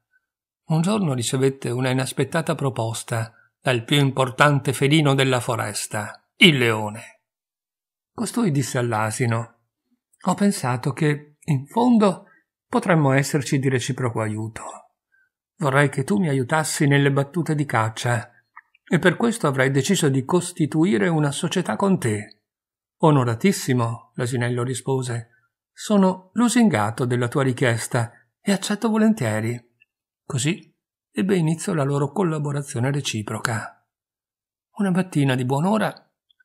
Un giorno ricevette una inaspettata proposta dal più importante felino della foresta, il leone. Costui disse all'asino Ho pensato che, in fondo, potremmo esserci di reciproco aiuto. Vorrei che tu mi aiutassi nelle battute di caccia, e per questo avrei deciso di costituire una società con te. Onoratissimo, l'asinello rispose, sono lusingato della tua richiesta e accetto volentieri. Così ebbe inizio la loro collaborazione reciproca. Una mattina di buon'ora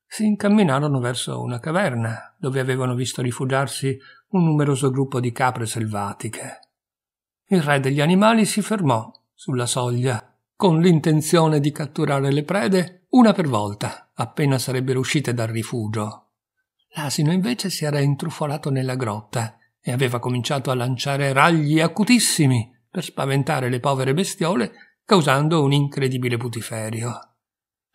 si incamminarono verso una caverna dove avevano visto rifugiarsi un numeroso gruppo di capre selvatiche. Il re degli animali si fermò sulla soglia con l'intenzione di catturare le prede una per volta, appena sarebbero uscite dal rifugio. L'asino invece si era intrufolato nella grotta e aveva cominciato a lanciare ragli acutissimi per spaventare le povere bestiole, causando un incredibile putiferio.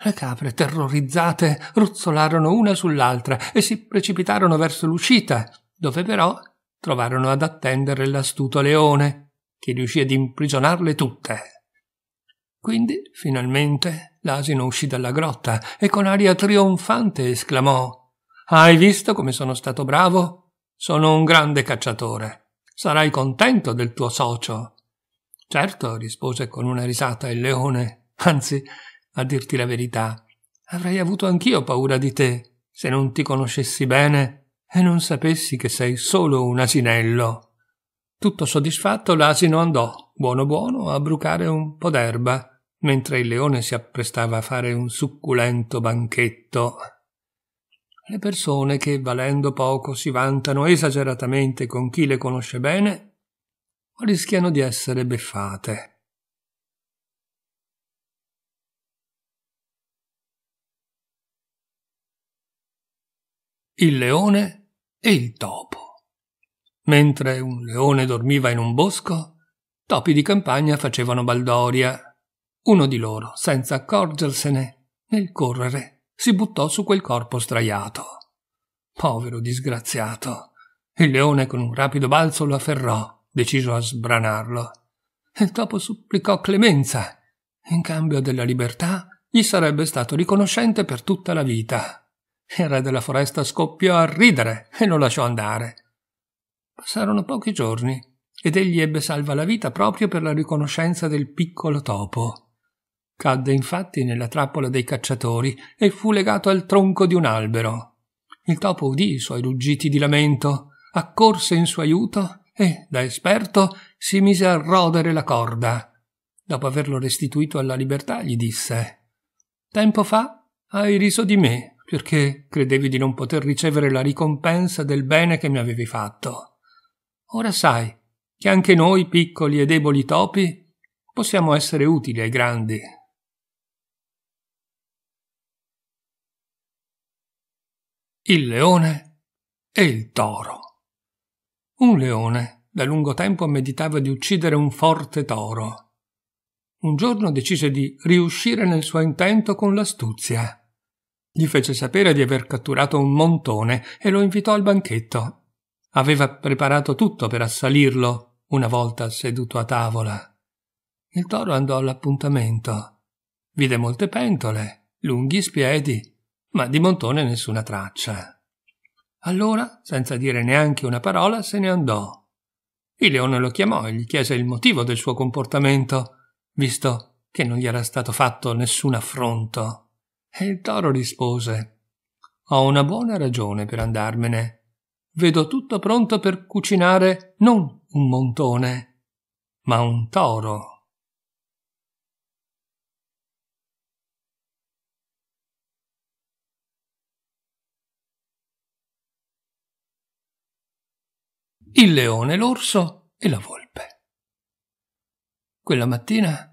Le capre, terrorizzate, ruzzolarono una sull'altra e si precipitarono verso l'uscita, dove però trovarono ad attendere l'astuto leone, che riuscì ad imprigionarle tutte. Quindi, finalmente, l'asino uscì dalla grotta e con aria trionfante esclamò Hai visto come sono stato bravo? Sono un grande cacciatore. Sarai contento del tuo socio. Certo, rispose con una risata il leone. Anzi, a dirti la verità, avrei avuto anch'io paura di te, se non ti conoscessi bene e non sapessi che sei solo un asinello. Tutto soddisfatto, l'asino andò, buono buono, a brucare un po' d'erba, mentre il leone si apprestava a fare un succulento banchetto. Le persone che, valendo poco, si vantano esageratamente con chi le conosce bene, rischiano di essere beffate. Il leone e il topo. Mentre un leone dormiva in un bosco, topi di campagna facevano baldoria. Uno di loro, senza accorgersene, nel correre si buttò su quel corpo straiato. Povero disgraziato. Il leone con un rapido balzo lo afferrò deciso a sbranarlo. Il topo supplicò clemenza. In cambio della libertà gli sarebbe stato riconoscente per tutta la vita. Il re della foresta scoppiò a ridere e lo lasciò andare. Passarono pochi giorni ed egli ebbe salva la vita proprio per la riconoscenza del piccolo topo. Cadde infatti nella trappola dei cacciatori e fu legato al tronco di un albero. Il topo udì i suoi ruggiti di lamento, accorse in suo aiuto e, da esperto, si mise a rodere la corda. Dopo averlo restituito alla libertà, gli disse Tempo fa hai riso di me, perché credevi di non poter ricevere la ricompensa del bene che mi avevi fatto. Ora sai che anche noi, piccoli e deboli topi, possiamo essere utili ai grandi. Il leone e il toro. Un leone da lungo tempo meditava di uccidere un forte toro. Un giorno decise di riuscire nel suo intento con l'astuzia. Gli fece sapere di aver catturato un montone e lo invitò al banchetto. Aveva preparato tutto per assalirlo una volta seduto a tavola. Il toro andò all'appuntamento. Vide molte pentole, lunghi spiedi, ma di montone nessuna traccia. Allora, senza dire neanche una parola, se ne andò. Il leone lo chiamò e gli chiese il motivo del suo comportamento, visto che non gli era stato fatto nessun affronto. E il toro rispose Ho una buona ragione per andarmene. Vedo tutto pronto per cucinare non un montone, ma un toro. il leone, l'orso e la volpe. Quella mattina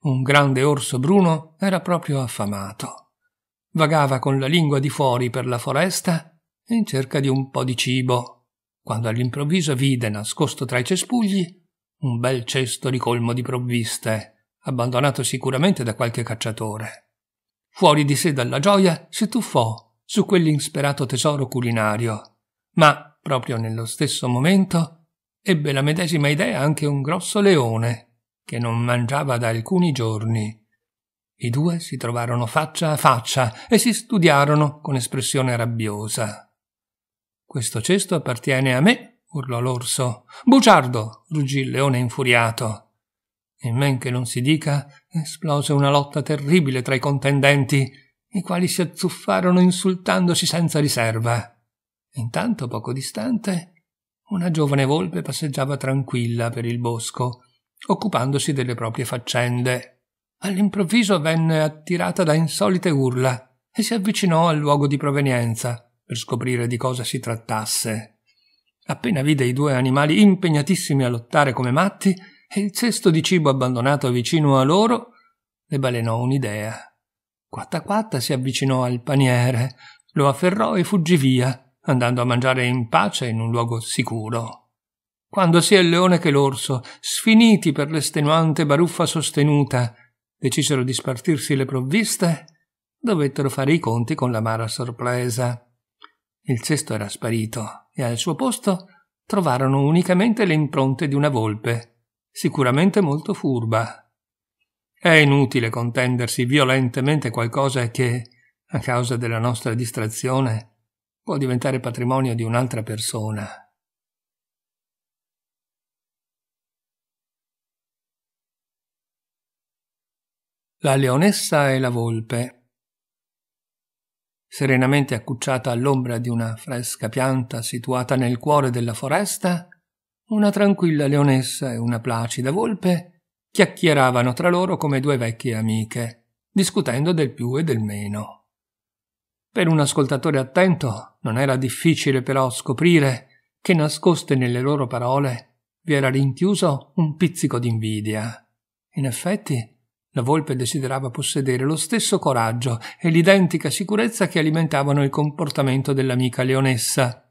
un grande orso bruno era proprio affamato. Vagava con la lingua di fuori per la foresta in cerca di un po' di cibo, quando all'improvviso vide nascosto tra i cespugli un bel cesto ricolmo di provviste, abbandonato sicuramente da qualche cacciatore. Fuori di sé dalla gioia si tuffò su quell'insperato tesoro culinario, ma Proprio nello stesso momento ebbe la medesima idea anche un grosso leone, che non mangiava da alcuni giorni. I due si trovarono faccia a faccia e si studiarono con espressione rabbiosa. Questo cesto appartiene a me, urlò l'orso. Bugiardo, ruggì il leone infuriato. In men che non si dica, esplose una lotta terribile tra i contendenti, i quali si azzuffarono insultandosi senza riserva. Intanto, poco distante, una giovane volpe passeggiava tranquilla per il bosco, occupandosi delle proprie faccende. All'improvviso venne attirata da insolite urla e si avvicinò al luogo di provenienza per scoprire di cosa si trattasse. Appena vide i due animali impegnatissimi a lottare come matti e il cesto di cibo abbandonato vicino a loro, le balenò un'idea. Quatta quatta si avvicinò al paniere, lo afferrò e fuggì via, andando a mangiare in pace in un luogo sicuro. Quando sia il leone che l'orso, sfiniti per l'estenuante baruffa sostenuta, decisero di spartirsi le provviste, dovettero fare i conti con l'amara sorpresa. Il cesto era sparito e al suo posto trovarono unicamente le impronte di una volpe, sicuramente molto furba. È inutile contendersi violentemente qualcosa che, a causa della nostra distrazione, può diventare patrimonio di un'altra persona. La leonessa e la volpe. Serenamente accucciata all'ombra di una fresca pianta situata nel cuore della foresta, una tranquilla leonessa e una placida volpe chiacchieravano tra loro come due vecchie amiche, discutendo del più e del meno. Per un ascoltatore attento non era difficile però scoprire che nascoste nelle loro parole vi era rinchiuso un pizzico d'invidia. In effetti, la volpe desiderava possedere lo stesso coraggio e l'identica sicurezza che alimentavano il comportamento dell'amica leonessa,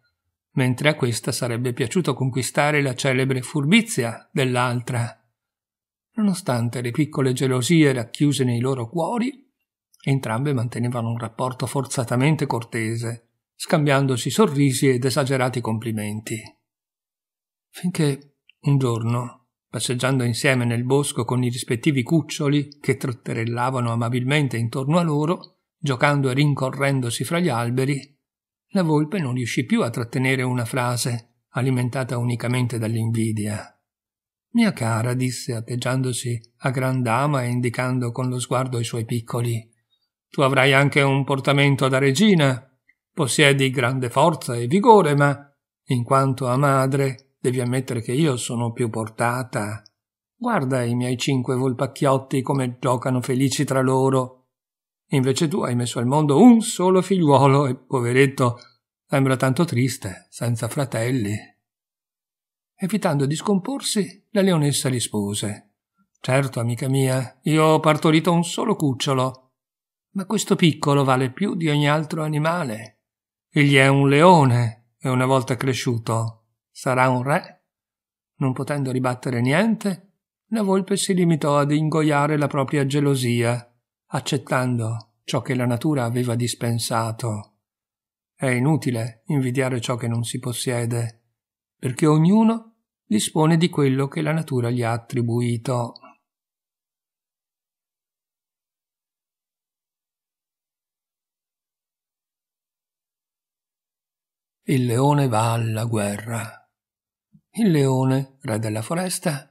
mentre a questa sarebbe piaciuto conquistare la celebre furbizia dell'altra. Nonostante le piccole gelosie racchiuse nei loro cuori, Entrambe mantenevano un rapporto forzatamente cortese, scambiandosi sorrisi ed esagerati complimenti. Finché un giorno, passeggiando insieme nel bosco con i rispettivi cuccioli che trotterellavano amabilmente intorno a loro, giocando e rincorrendosi fra gli alberi, la volpe non riuscì più a trattenere una frase, alimentata unicamente dall'invidia. Mia cara, disse atteggiandosi a gran dama e indicando con lo sguardo i suoi piccoli, tu avrai anche un portamento da regina, possiedi grande forza e vigore, ma, in quanto a madre, devi ammettere che io sono più portata. Guarda i miei cinque volpacchiotti come giocano felici tra loro. Invece tu hai messo al mondo un solo figliuolo e, poveretto, sembra tanto triste, senza fratelli. Evitando di scomporsi, la leonessa rispose. Certo, amica mia, io ho partorito un solo cucciolo, ma questo piccolo vale più di ogni altro animale. Egli è un leone e una volta cresciuto sarà un re. Non potendo ribattere niente, la volpe si limitò ad ingoiare la propria gelosia, accettando ciò che la natura aveva dispensato. È inutile invidiare ciò che non si possiede, perché ognuno dispone di quello che la natura gli ha attribuito. Il leone va alla guerra. Il leone, re della foresta,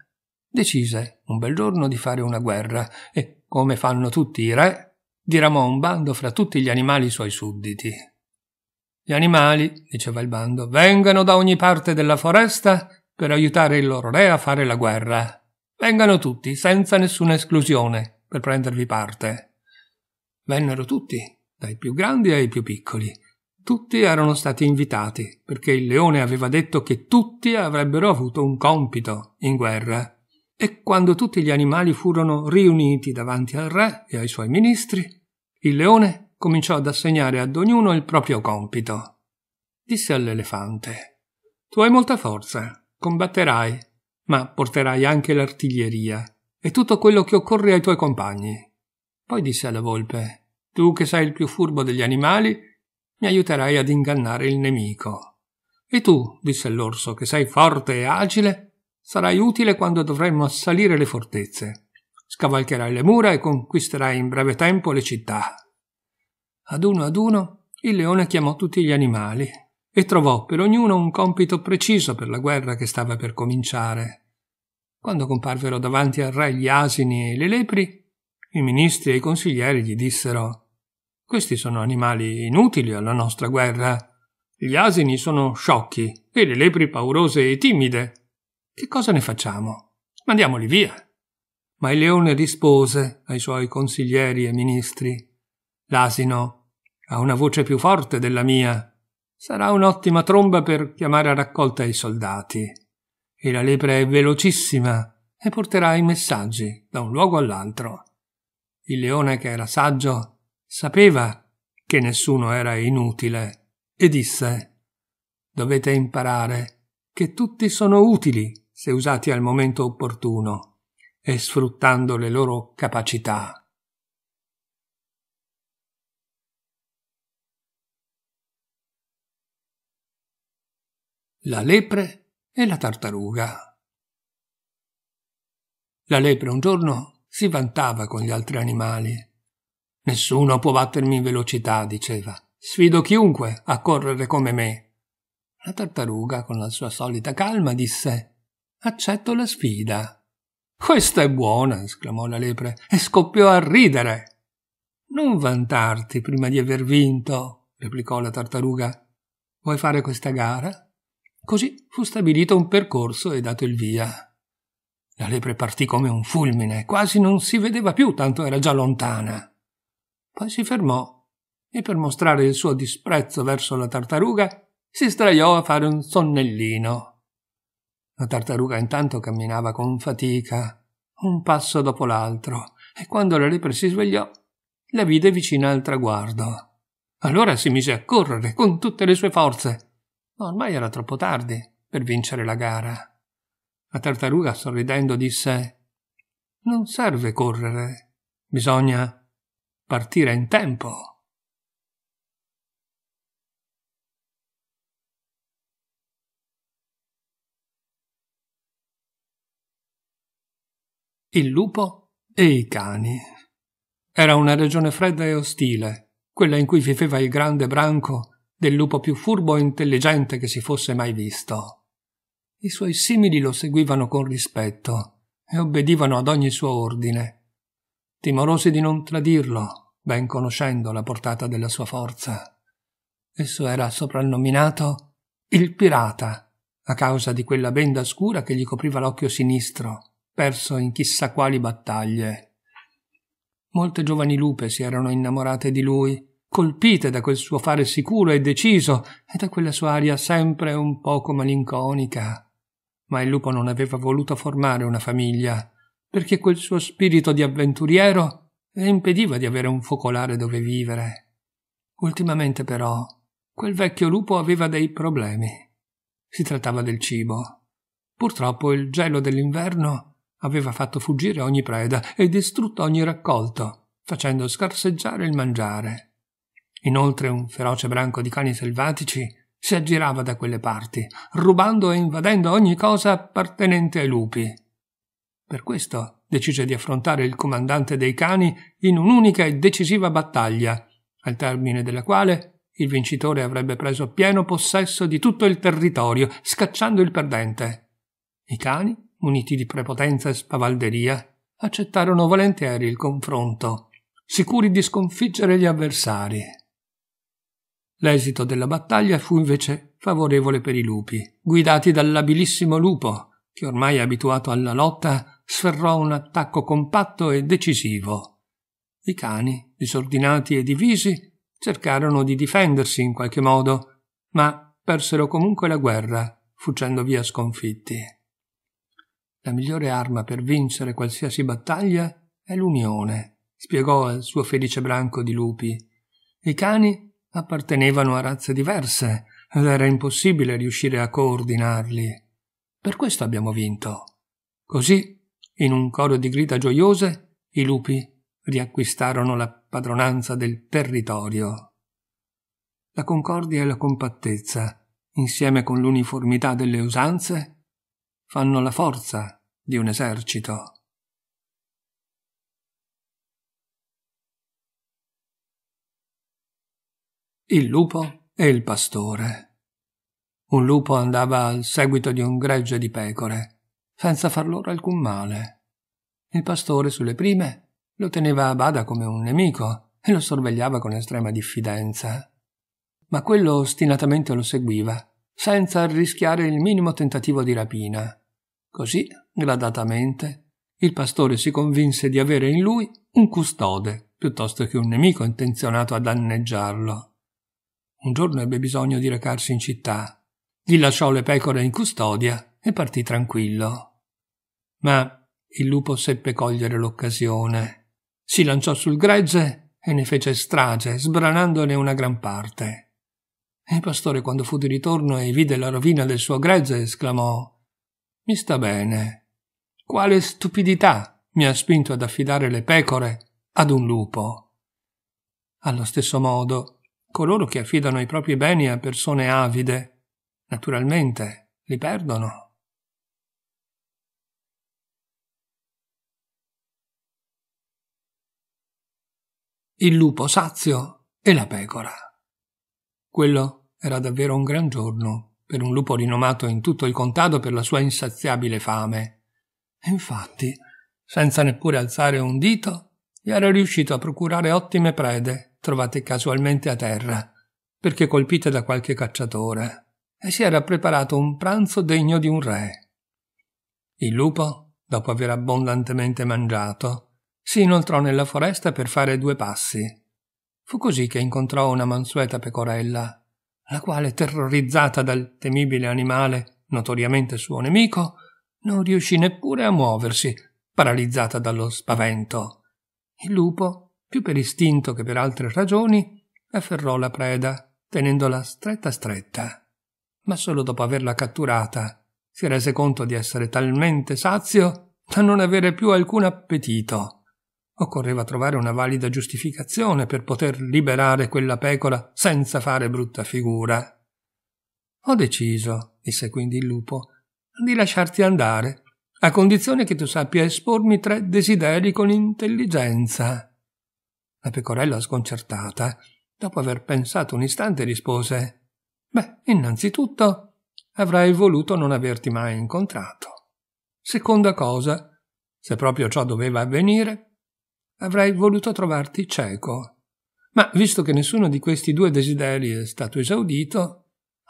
decise un bel giorno di fare una guerra e, come fanno tutti i re, diramò un bando fra tutti gli animali suoi sudditi. Gli animali, diceva il bando, vengano da ogni parte della foresta per aiutare il loro re a fare la guerra. Vengano tutti, senza nessuna esclusione, per prendervi parte. Vennero tutti, dai più grandi ai più piccoli, tutti erano stati invitati, perché il leone aveva detto che tutti avrebbero avuto un compito in guerra. E quando tutti gli animali furono riuniti davanti al re e ai suoi ministri, il leone cominciò ad assegnare ad ognuno il proprio compito. Disse all'elefante Tu hai molta forza, combatterai, ma porterai anche l'artiglieria e tutto quello che occorre ai tuoi compagni. Poi disse alla volpe Tu che sei il più furbo degli animali, mi aiuterai ad ingannare il nemico. E tu, disse l'orso, che sei forte e agile, sarai utile quando dovremo assalire le fortezze. Scavalcherai le mura e conquisterai in breve tempo le città. Ad uno ad uno il leone chiamò tutti gli animali e trovò per ognuno un compito preciso per la guerra che stava per cominciare. Quando comparvero davanti al re gli asini e le lepri, i ministri e i consiglieri gli dissero questi sono animali inutili alla nostra guerra. Gli asini sono sciocchi e le lepri paurose e timide. Che cosa ne facciamo? Mandiamoli via. Ma il leone rispose ai suoi consiglieri e ministri. L'asino ha una voce più forte della mia. Sarà un'ottima tromba per chiamare a raccolta i soldati. E la lepre è velocissima e porterà i messaggi da un luogo all'altro. Il leone, che era saggio, Sapeva che nessuno era inutile e disse Dovete imparare che tutti sono utili se usati al momento opportuno e sfruttando le loro capacità. La lepre e la tartaruga. La lepre un giorno si vantava con gli altri animali Nessuno può battermi in velocità, diceva. Sfido chiunque a correre come me. La tartaruga, con la sua solita calma, disse Accetto la sfida. Questa è buona, esclamò la lepre, e scoppiò a ridere. Non vantarti prima di aver vinto, replicò la tartaruga. Vuoi fare questa gara? Così fu stabilito un percorso e dato il via. La lepre partì come un fulmine, quasi non si vedeva più, tanto era già lontana. Poi si fermò e per mostrare il suo disprezzo verso la tartaruga si straiò a fare un sonnellino. La tartaruga intanto camminava con fatica, un passo dopo l'altro, e quando la lepre si svegliò, la vide vicina al traguardo. Allora si mise a correre con tutte le sue forze. Ma ormai era troppo tardi per vincere la gara. La tartaruga sorridendo disse Non serve correre, bisogna partire in tempo. il lupo e i cani. Era una regione fredda e ostile, quella in cui viveva il grande branco del lupo più furbo e intelligente che si fosse mai visto. I suoi simili lo seguivano con rispetto e obbedivano ad ogni suo ordine, timorosi di non tradirlo, ben conoscendo la portata della sua forza. Esso era soprannominato il pirata, a causa di quella benda scura che gli copriva l'occhio sinistro, perso in chissà quali battaglie. Molte giovani lupe si erano innamorate di lui, colpite da quel suo fare sicuro e deciso e da quella sua aria sempre un poco malinconica. Ma il lupo non aveva voluto formare una famiglia perché quel suo spirito di avventuriero le impediva di avere un focolare dove vivere. Ultimamente però quel vecchio lupo aveva dei problemi. Si trattava del cibo. Purtroppo il gelo dell'inverno aveva fatto fuggire ogni preda e distrutto ogni raccolto, facendo scarseggiare il mangiare. Inoltre un feroce branco di cani selvatici si aggirava da quelle parti, rubando e invadendo ogni cosa appartenente ai lupi. Per questo decise di affrontare il comandante dei cani in un'unica e decisiva battaglia, al termine della quale il vincitore avrebbe preso pieno possesso di tutto il territorio, scacciando il perdente. I cani, muniti di prepotenza e spavalderia, accettarono volentieri il confronto, sicuri di sconfiggere gli avversari. L'esito della battaglia fu invece favorevole per i lupi, guidati dall'abilissimo lupo, che ormai abituato alla lotta sferrò un attacco compatto e decisivo. I cani, disordinati e divisi, cercarono di difendersi in qualche modo, ma persero comunque la guerra, fuggendo via sconfitti. La migliore arma per vincere qualsiasi battaglia è l'unione, spiegò al suo felice branco di lupi. I cani appartenevano a razze diverse ed era impossibile riuscire a coordinarli. Per questo abbiamo vinto. Così, in un coro di grida gioiose, i lupi riacquistarono la padronanza del territorio. La concordia e la compattezza, insieme con l'uniformità delle usanze, fanno la forza di un esercito. Il lupo e il pastore. Un lupo andava al seguito di un gregge di pecore, senza far loro alcun male. Il pastore sulle prime lo teneva a bada come un nemico e lo sorvegliava con estrema diffidenza. Ma quello ostinatamente lo seguiva, senza arrischiare il minimo tentativo di rapina. Così, gradatamente, il pastore si convinse di avere in lui un custode piuttosto che un nemico intenzionato a danneggiarlo. Un giorno ebbe bisogno di recarsi in città gli lasciò le pecore in custodia e partì tranquillo. Ma il lupo seppe cogliere l'occasione. Si lanciò sul gregge e ne fece strage, sbranandone una gran parte. Il pastore, quando fu di ritorno e vide la rovina del suo gregge, esclamò Mi sta bene. Quale stupidità mi ha spinto ad affidare le pecore ad un lupo. Allo stesso modo, coloro che affidano i propri beni a persone avide Naturalmente, li perdono. Il lupo sazio e la pecora. Quello era davvero un gran giorno per un lupo rinomato in tutto il contado per la sua insaziabile fame. Infatti, senza neppure alzare un dito, gli era riuscito a procurare ottime prede trovate casualmente a terra, perché colpite da qualche cacciatore e si era preparato un pranzo degno di un re. Il lupo, dopo aver abbondantemente mangiato, si inoltrò nella foresta per fare due passi. Fu così che incontrò una mansueta pecorella, la quale, terrorizzata dal temibile animale, notoriamente suo nemico, non riuscì neppure a muoversi, paralizzata dallo spavento. Il lupo, più per istinto che per altre ragioni, afferrò la preda, tenendola stretta stretta ma solo dopo averla catturata si rese conto di essere talmente sazio da non avere più alcun appetito. Occorreva trovare una valida giustificazione per poter liberare quella pecora senza fare brutta figura. Ho deciso, disse quindi il lupo, di lasciarti andare, a condizione che tu sappia espormi tre desideri con intelligenza. La pecorella sconcertata, dopo aver pensato un istante, rispose Beh, innanzitutto avrei voluto non averti mai incontrato. Seconda cosa, se proprio ciò doveva avvenire, avrei voluto trovarti cieco. Ma visto che nessuno di questi due desideri è stato esaudito,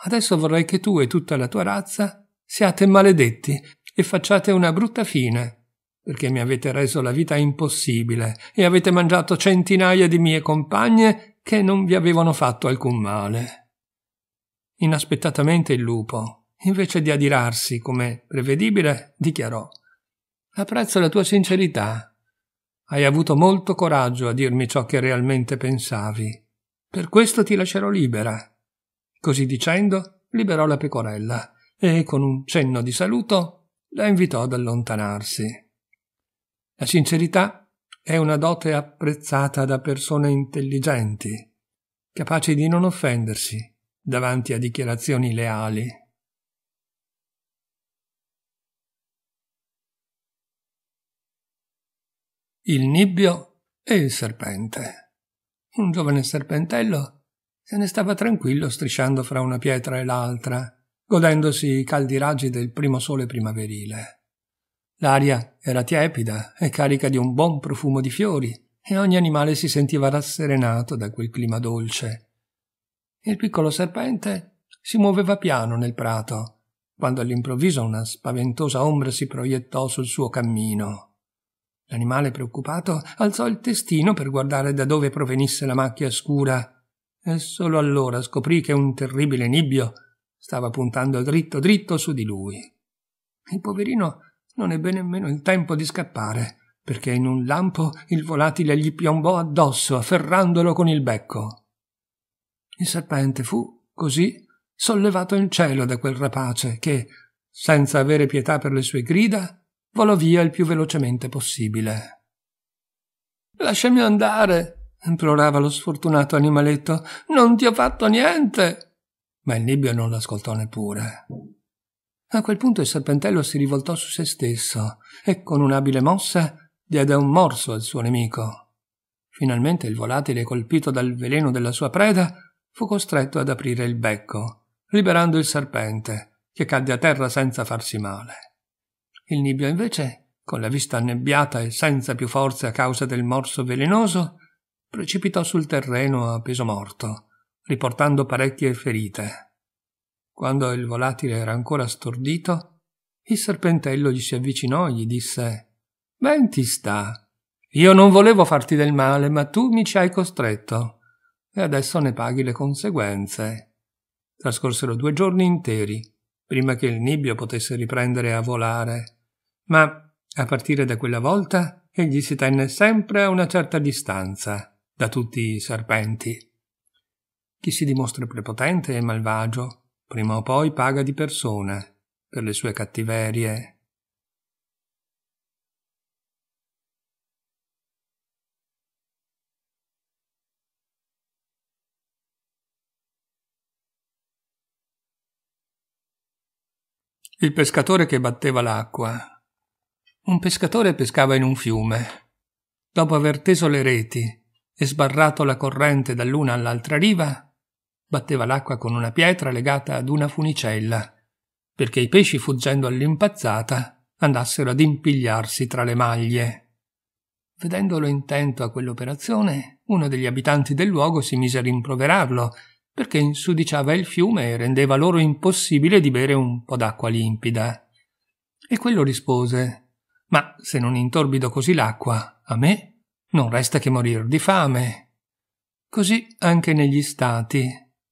adesso vorrei che tu e tutta la tua razza siate maledetti e facciate una brutta fine, perché mi avete reso la vita impossibile e avete mangiato centinaia di mie compagne che non vi avevano fatto alcun male. Inaspettatamente il lupo, invece di adirarsi, come prevedibile, dichiarò Apprezzo la tua sincerità. Hai avuto molto coraggio a dirmi ciò che realmente pensavi. Per questo ti lascerò libera. Così dicendo, liberò la pecorella e, con un cenno di saluto, la invitò ad allontanarsi. La sincerità è una dote apprezzata da persone intelligenti, capaci di non offendersi davanti a dichiarazioni leali. Il nibbio e il serpente. Un giovane serpentello se ne stava tranquillo strisciando fra una pietra e l'altra, godendosi i caldi raggi del primo sole primaverile. L'aria era tiepida e carica di un buon profumo di fiori, e ogni animale si sentiva rasserenato da quel clima dolce, il piccolo serpente si muoveva piano nel prato, quando all'improvviso una spaventosa ombra si proiettò sul suo cammino. L'animale preoccupato alzò il testino per guardare da dove provenisse la macchia scura e solo allora scoprì che un terribile nibbio stava puntando dritto dritto su di lui. Il poverino non ebbe nemmeno il tempo di scappare, perché in un lampo il volatile gli piombò addosso, afferrandolo con il becco. Il serpente fu, così, sollevato in cielo da quel rapace che, senza avere pietà per le sue grida, volò via il più velocemente possibile. Lasciami andare, implorava lo sfortunato animaletto, non ti ho fatto niente. Ma il nibbio non l'ascoltò neppure. A quel punto il serpentello si rivoltò su se stesso e con un'abile mossa diede un morso al suo nemico. Finalmente il volatile, colpito dal veleno della sua preda, fu costretto ad aprire il becco, liberando il serpente, che cadde a terra senza farsi male. Il nibbio invece, con la vista annebbiata e senza più forze a causa del morso velenoso, precipitò sul terreno a peso morto, riportando parecchie ferite. Quando il volatile era ancora stordito, il serpentello gli si avvicinò e gli disse Ben ti sta. Io non volevo farti del male, ma tu mi ci hai costretto e adesso ne paghi le conseguenze. Trascorsero due giorni interi prima che il nibbio potesse riprendere a volare, ma a partire da quella volta egli si tenne sempre a una certa distanza da tutti i serpenti. Chi si dimostra prepotente e malvagio, prima o poi paga di persona per le sue cattiverie. Il pescatore che batteva l'acqua. Un pescatore pescava in un fiume. Dopo aver teso le reti e sbarrato la corrente dall'una all'altra riva, batteva l'acqua con una pietra legata ad una funicella, perché i pesci fuggendo all'impazzata andassero ad impigliarsi tra le maglie. Vedendolo intento a quell'operazione, uno degli abitanti del luogo si mise a rimproverarlo perché insudiciava il fiume e rendeva loro impossibile di bere un po d'acqua limpida. E quello rispose Ma se non intorbido così l'acqua, a me non resta che morir di fame. Così anche negli stati.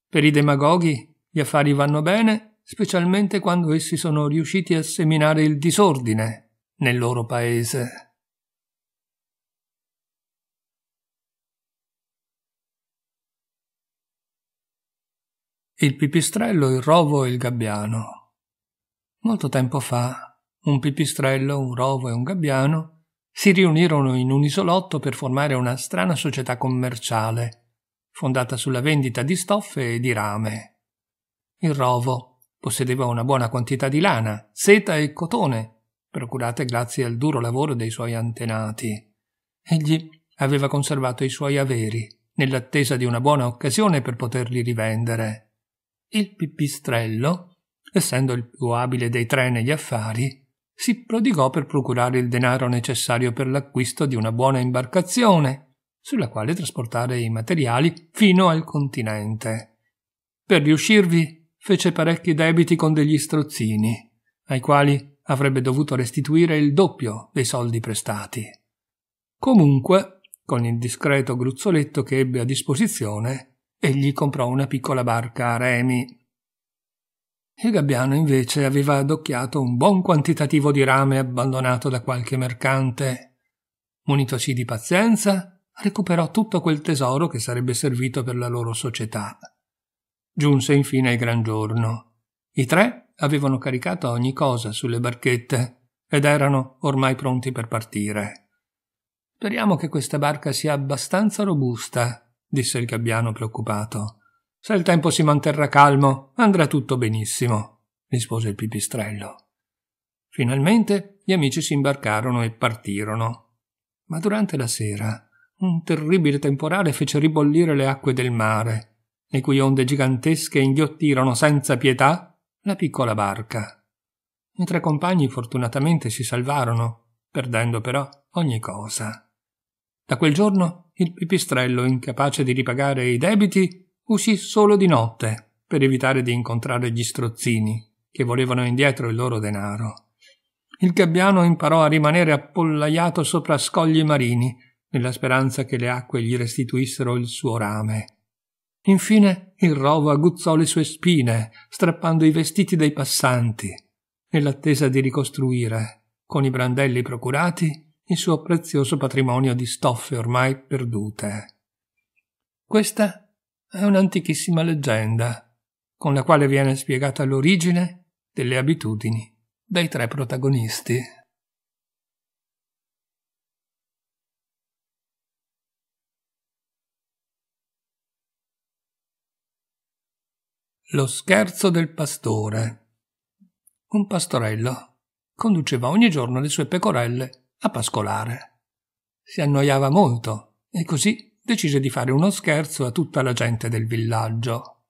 Per i demagoghi gli affari vanno bene, specialmente quando essi sono riusciti a seminare il disordine nel loro paese. Il pipistrello, il rovo e il gabbiano. Molto tempo fa, un pipistrello, un rovo e un gabbiano si riunirono in un isolotto per formare una strana società commerciale, fondata sulla vendita di stoffe e di rame. Il rovo possedeva una buona quantità di lana, seta e cotone, procurate grazie al duro lavoro dei suoi antenati. Egli aveva conservato i suoi averi, nell'attesa di una buona occasione per poterli rivendere il pipistrello, essendo il più abile dei tre negli affari, si prodigò per procurare il denaro necessario per l'acquisto di una buona imbarcazione, sulla quale trasportare i materiali fino al continente. Per riuscirvi fece parecchi debiti con degli strozzini, ai quali avrebbe dovuto restituire il doppio dei soldi prestati. Comunque, con il discreto gruzzoletto che ebbe a disposizione, e gli comprò una piccola barca a remi. Il gabbiano invece aveva adocchiato un buon quantitativo di rame abbandonato da qualche mercante. Munitosi di pazienza, recuperò tutto quel tesoro che sarebbe servito per la loro società. Giunse infine il gran giorno. I tre avevano caricato ogni cosa sulle barchette ed erano ormai pronti per partire. Speriamo che questa barca sia abbastanza robusta, disse il gabbiano preoccupato. Se il tempo si manterrà calmo, andrà tutto benissimo, rispose il pipistrello. Finalmente gli amici si imbarcarono e partirono. Ma durante la sera un terribile temporale fece ribollire le acque del mare, le cui onde gigantesche inghiottirono senza pietà la piccola barca. I tre compagni fortunatamente si salvarono, perdendo però ogni cosa. Da quel giorno il pipistrello, incapace di ripagare i debiti, uscì solo di notte per evitare di incontrare gli strozzini che volevano indietro il loro denaro. Il gabbiano imparò a rimanere appollaiato sopra scogli marini nella speranza che le acque gli restituissero il suo rame. Infine il rovo aguzzò le sue spine, strappando i vestiti dei passanti, nell'attesa di ricostruire, con i brandelli procurati, il suo prezioso patrimonio di stoffe ormai perdute. Questa è un'antichissima leggenda, con la quale viene spiegata l'origine delle abitudini dei tre protagonisti. Lo scherzo del pastore. Un pastorello conduceva ogni giorno le sue pecorelle a pascolare. Si annoiava molto e così decise di fare uno scherzo a tutta la gente del villaggio.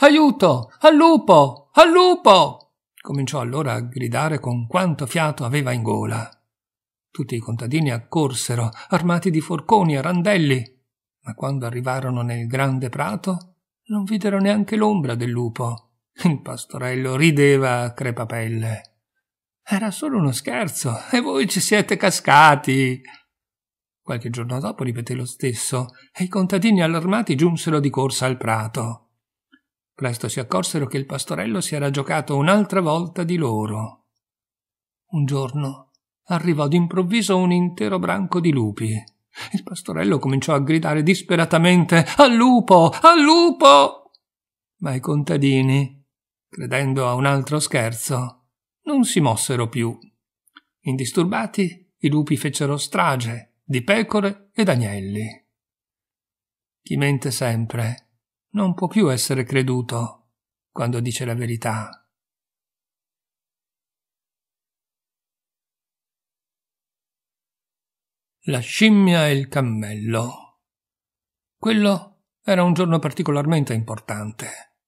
Aiuto! Al lupo! Al lupo! cominciò allora a gridare con quanto fiato aveva in gola. Tutti i contadini accorsero, armati di forconi e randelli, ma quando arrivarono nel grande prato non videro neanche l'ombra del lupo. Il pastorello rideva a crepapelle. Era solo uno scherzo e voi ci siete cascati. Qualche giorno dopo ripeté lo stesso e i contadini allarmati giunsero di corsa al prato. Presto si accorsero che il pastorello si era giocato un'altra volta di loro. Un giorno arrivò d'improvviso un intero branco di lupi. Il pastorello cominciò a gridare disperatamente Al lupo! Al lupo! Ma i contadini, credendo a un altro scherzo, non si mossero più. Indisturbati, i lupi fecero strage di pecore ed agnelli. Chi mente sempre non può più essere creduto quando dice la verità. La scimmia e il cammello. Quello era un giorno particolarmente importante.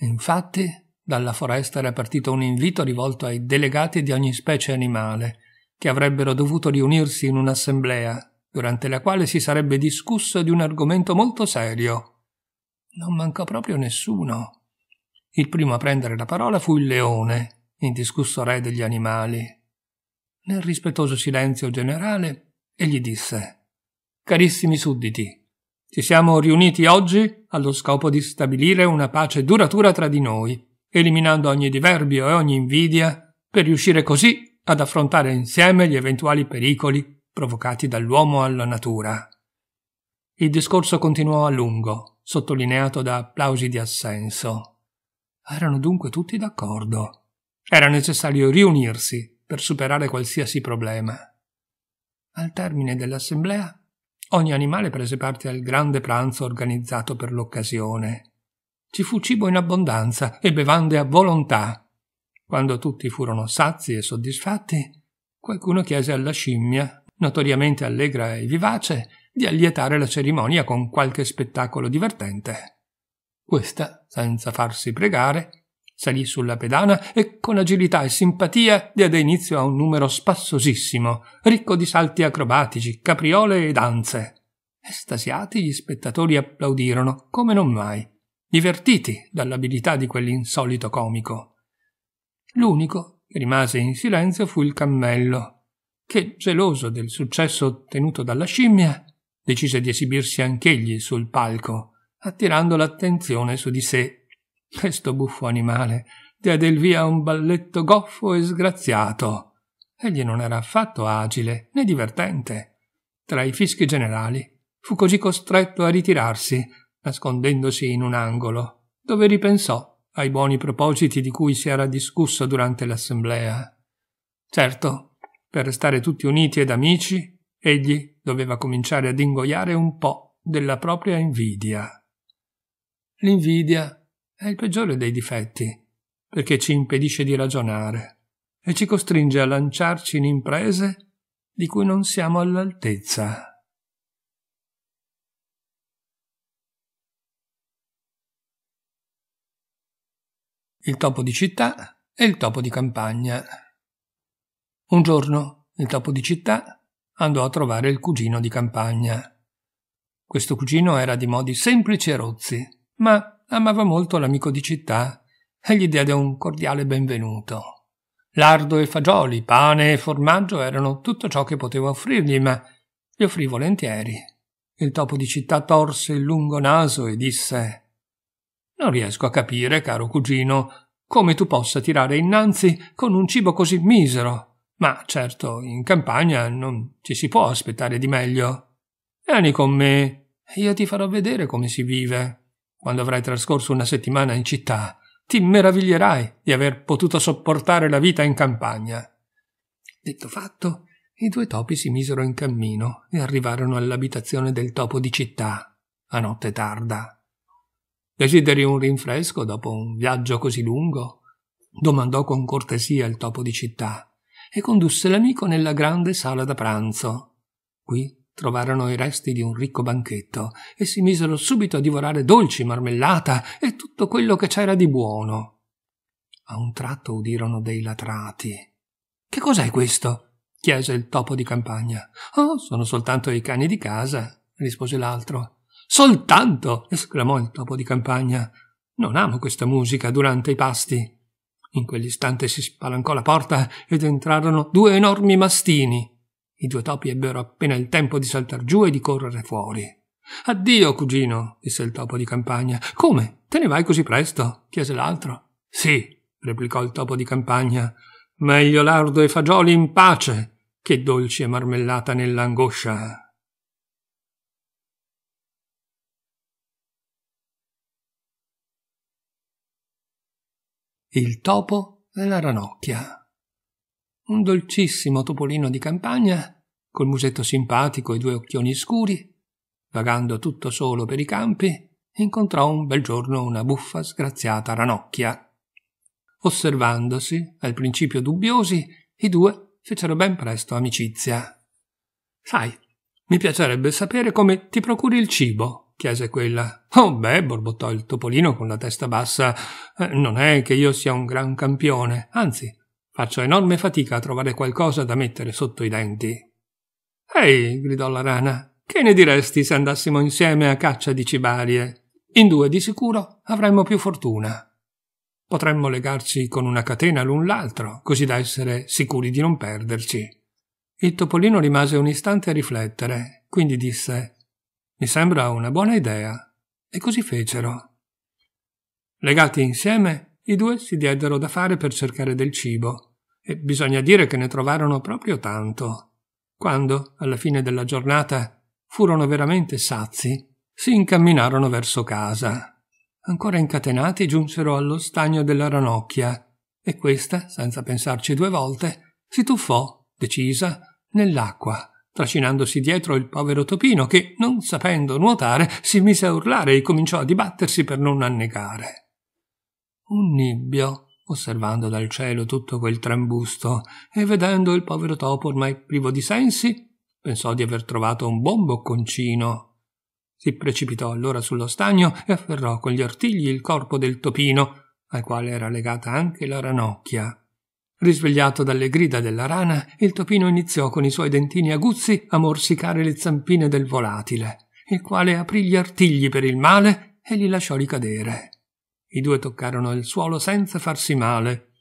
Infatti, dalla foresta era partito un invito rivolto ai delegati di ogni specie animale, che avrebbero dovuto riunirsi in un'assemblea, durante la quale si sarebbe discusso di un argomento molto serio. Non mancò proprio nessuno. Il primo a prendere la parola fu il leone, indiscusso re degli animali. Nel rispettoso silenzio generale, egli disse Carissimi sudditi, ci siamo riuniti oggi allo scopo di stabilire una pace duratura tra di noi eliminando ogni diverbio e ogni invidia, per riuscire così ad affrontare insieme gli eventuali pericoli provocati dall'uomo alla natura. Il discorso continuò a lungo, sottolineato da applausi di assenso. Erano dunque tutti d'accordo. Era necessario riunirsi per superare qualsiasi problema. Al termine dell'assemblea, ogni animale prese parte al grande pranzo organizzato per l'occasione ci fu cibo in abbondanza e bevande a volontà. Quando tutti furono sazi e soddisfatti, qualcuno chiese alla scimmia, notoriamente allegra e vivace, di allietare la cerimonia con qualche spettacolo divertente. Questa, senza farsi pregare, salì sulla pedana e con agilità e simpatia diede inizio a un numero spassosissimo, ricco di salti acrobatici, capriole e danze. Estasiati gli spettatori applaudirono come non mai divertiti dall'abilità di quell'insolito comico. L'unico che rimase in silenzio fu il cammello, che, geloso del successo ottenuto dalla scimmia, decise di esibirsi anch'egli sul palco, attirando l'attenzione su di sé. Questo buffo animale diede il via a un balletto goffo e sgraziato. Egli non era affatto agile né divertente. Tra i fischi generali fu così costretto a ritirarsi nascondendosi in un angolo, dove ripensò ai buoni propositi di cui si era discusso durante l'assemblea. Certo, per restare tutti uniti ed amici, egli doveva cominciare ad ingoiare un po' della propria invidia. L'invidia è il peggiore dei difetti, perché ci impedisce di ragionare e ci costringe a lanciarci in imprese di cui non siamo all'altezza. il topo di città e il topo di campagna. Un giorno il topo di città andò a trovare il cugino di campagna. Questo cugino era di modi semplici e rozzi, ma amava molto l'amico di città e gli diede un cordiale benvenuto. Lardo e fagioli, pane e formaggio erano tutto ciò che poteva offrirgli, ma gli offrì volentieri. Il topo di città torse il lungo naso e disse non riesco a capire, caro cugino, come tu possa tirare innanzi con un cibo così misero. Ma certo, in campagna non ci si può aspettare di meglio. Vieni con me, e io ti farò vedere come si vive. Quando avrai trascorso una settimana in città, ti meraviglierai di aver potuto sopportare la vita in campagna. Detto fatto, i due topi si misero in cammino e arrivarono all'abitazione del topo di città, a notte tarda. Desideri un rinfresco dopo un viaggio così lungo? domandò con cortesia il topo di città e condusse l'amico nella grande sala da pranzo. Qui trovarono i resti di un ricco banchetto e si misero subito a divorare dolci, marmellata e tutto quello che c'era di buono. A un tratto udirono dei latrati. Che cos'è questo? chiese il topo di campagna. Oh, sono soltanto i cani di casa, rispose l'altro. Soltanto! esclamò il topo di campagna. Non amo questa musica durante i pasti. In quell'istante si spalancò la porta ed entrarono due enormi mastini. I due topi ebbero appena il tempo di saltar giù e di correre fuori. Addio, cugino, disse il topo di campagna. Come? Te ne vai così presto? chiese l'altro. Sì, replicò il topo di campagna. Meglio lardo e fagioli in pace che dolci e marmellata nell'angoscia. il topo e la ranocchia. Un dolcissimo topolino di campagna, col musetto simpatico e due occhioni scuri, vagando tutto solo per i campi, incontrò un bel giorno una buffa sgraziata ranocchia. Osservandosi, al principio dubbiosi, i due fecero ben presto amicizia. Sai, mi piacerebbe sapere come ti procuri il cibo, chiese quella. Oh beh, borbottò il topolino con la testa bassa, eh, non è che io sia un gran campione, anzi, faccio enorme fatica a trovare qualcosa da mettere sotto i denti. Ehi, gridò la rana, che ne diresti se andassimo insieme a caccia di cibarie? In due di sicuro avremmo più fortuna. Potremmo legarci con una catena l'un l'altro, così da essere sicuri di non perderci. Il topolino rimase un istante a riflettere, quindi disse mi sembra una buona idea. E così fecero. Legati insieme, i due si diedero da fare per cercare del cibo, e bisogna dire che ne trovarono proprio tanto. Quando, alla fine della giornata, furono veramente sazi, si incamminarono verso casa. Ancora incatenati giunsero allo stagno della ranocchia, e questa, senza pensarci due volte, si tuffò, decisa, nell'acqua trascinandosi dietro il povero Topino che, non sapendo nuotare, si mise a urlare e cominciò a dibattersi per non annegare. Un nibbio, osservando dal cielo tutto quel trambusto e vedendo il povero topo ormai privo di sensi, pensò di aver trovato un buon bocconcino. Si precipitò allora sullo stagno e afferrò con gli artigli il corpo del topino, al quale era legata anche la ranocchia. Risvegliato dalle grida della rana, il topino iniziò con i suoi dentini aguzzi a morsicare le zampine del volatile, il quale aprì gli artigli per il male e li lasciò ricadere. I due toccarono il suolo senza farsi male,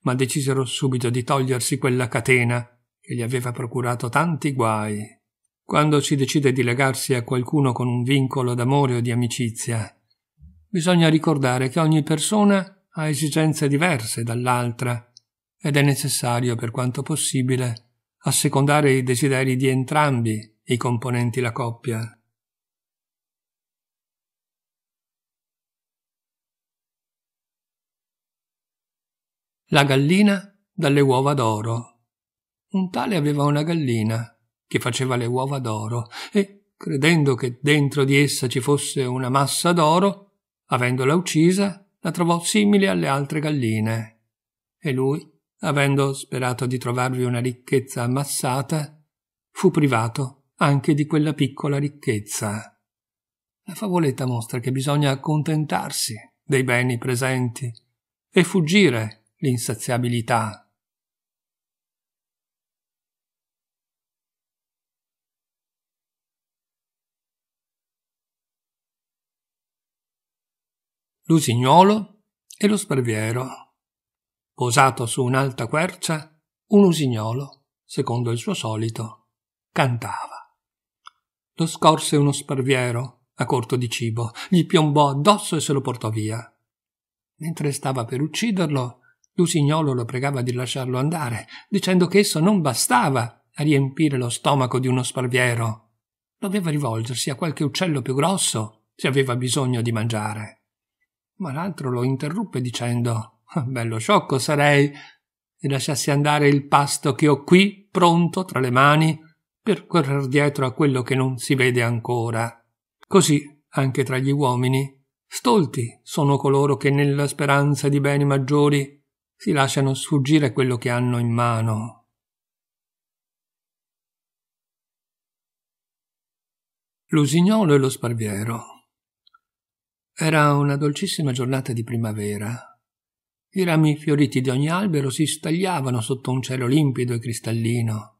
ma decisero subito di togliersi quella catena che gli aveva procurato tanti guai. Quando si decide di legarsi a qualcuno con un vincolo d'amore o di amicizia, bisogna ricordare che ogni persona ha esigenze diverse dall'altra ed è necessario, per quanto possibile, assecondare i desideri di entrambi i componenti la coppia. La gallina dalle uova d'oro. Un tale aveva una gallina che faceva le uova d'oro e, credendo che dentro di essa ci fosse una massa d'oro, avendola uccisa, la trovò simile alle altre galline. E lui avendo sperato di trovarvi una ricchezza ammassata, fu privato anche di quella piccola ricchezza. La favoletta mostra che bisogna accontentarsi dei beni presenti e fuggire l'insaziabilità l'usignuolo e lo sparviero posato su un'alta quercia, un usignolo, secondo il suo solito, cantava. Lo scorse uno sparviero, a corto di cibo, gli piombò addosso e se lo portò via. Mentre stava per ucciderlo, l'usignolo lo pregava di lasciarlo andare, dicendo che esso non bastava a riempire lo stomaco di uno sparviero. Doveva rivolgersi a qualche uccello più grosso se aveva bisogno di mangiare. Ma l'altro lo interruppe dicendo Ah, bello sciocco sarei se lasciassi andare il pasto che ho qui pronto tra le mani per correr dietro a quello che non si vede ancora. Così, anche tra gli uomini, stolti sono coloro che nella speranza di beni maggiori si lasciano sfuggire quello che hanno in mano. L'usignolo e lo sparviero. Era una dolcissima giornata di primavera. I rami fioriti di ogni albero si stagliavano sotto un cielo limpido e cristallino.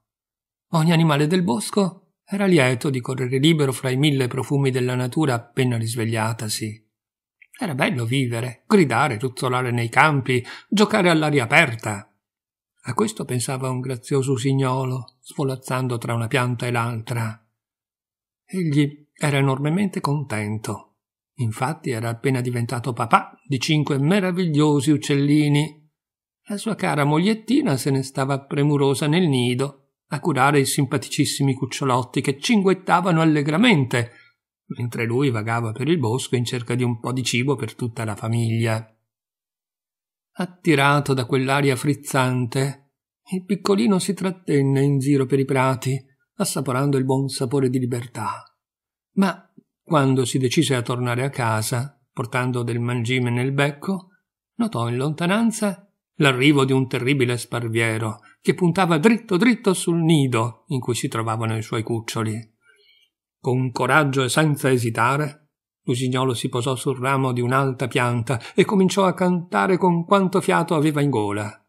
Ogni animale del bosco era lieto di correre libero fra i mille profumi della natura appena risvegliatasi. Era bello vivere, gridare, ruzzolare nei campi, giocare all'aria aperta. A questo pensava un grazioso usignolo, svolazzando tra una pianta e l'altra. Egli era enormemente contento. Infatti era appena diventato papà di cinque meravigliosi uccellini. La sua cara mogliettina se ne stava premurosa nel nido, a curare i simpaticissimi cucciolotti che cinguettavano allegramente, mentre lui vagava per il bosco in cerca di un po' di cibo per tutta la famiglia. Attirato da quell'aria frizzante, il piccolino si trattenne in giro per i prati, assaporando il buon sapore di libertà. Ma quando si decise a tornare a casa, portando del mangime nel becco, notò in lontananza l'arrivo di un terribile sparviero che puntava dritto dritto sul nido in cui si trovavano i suoi cuccioli. Con coraggio e senza esitare, l'usignolo si posò sul ramo di un'alta pianta e cominciò a cantare con quanto fiato aveva in gola.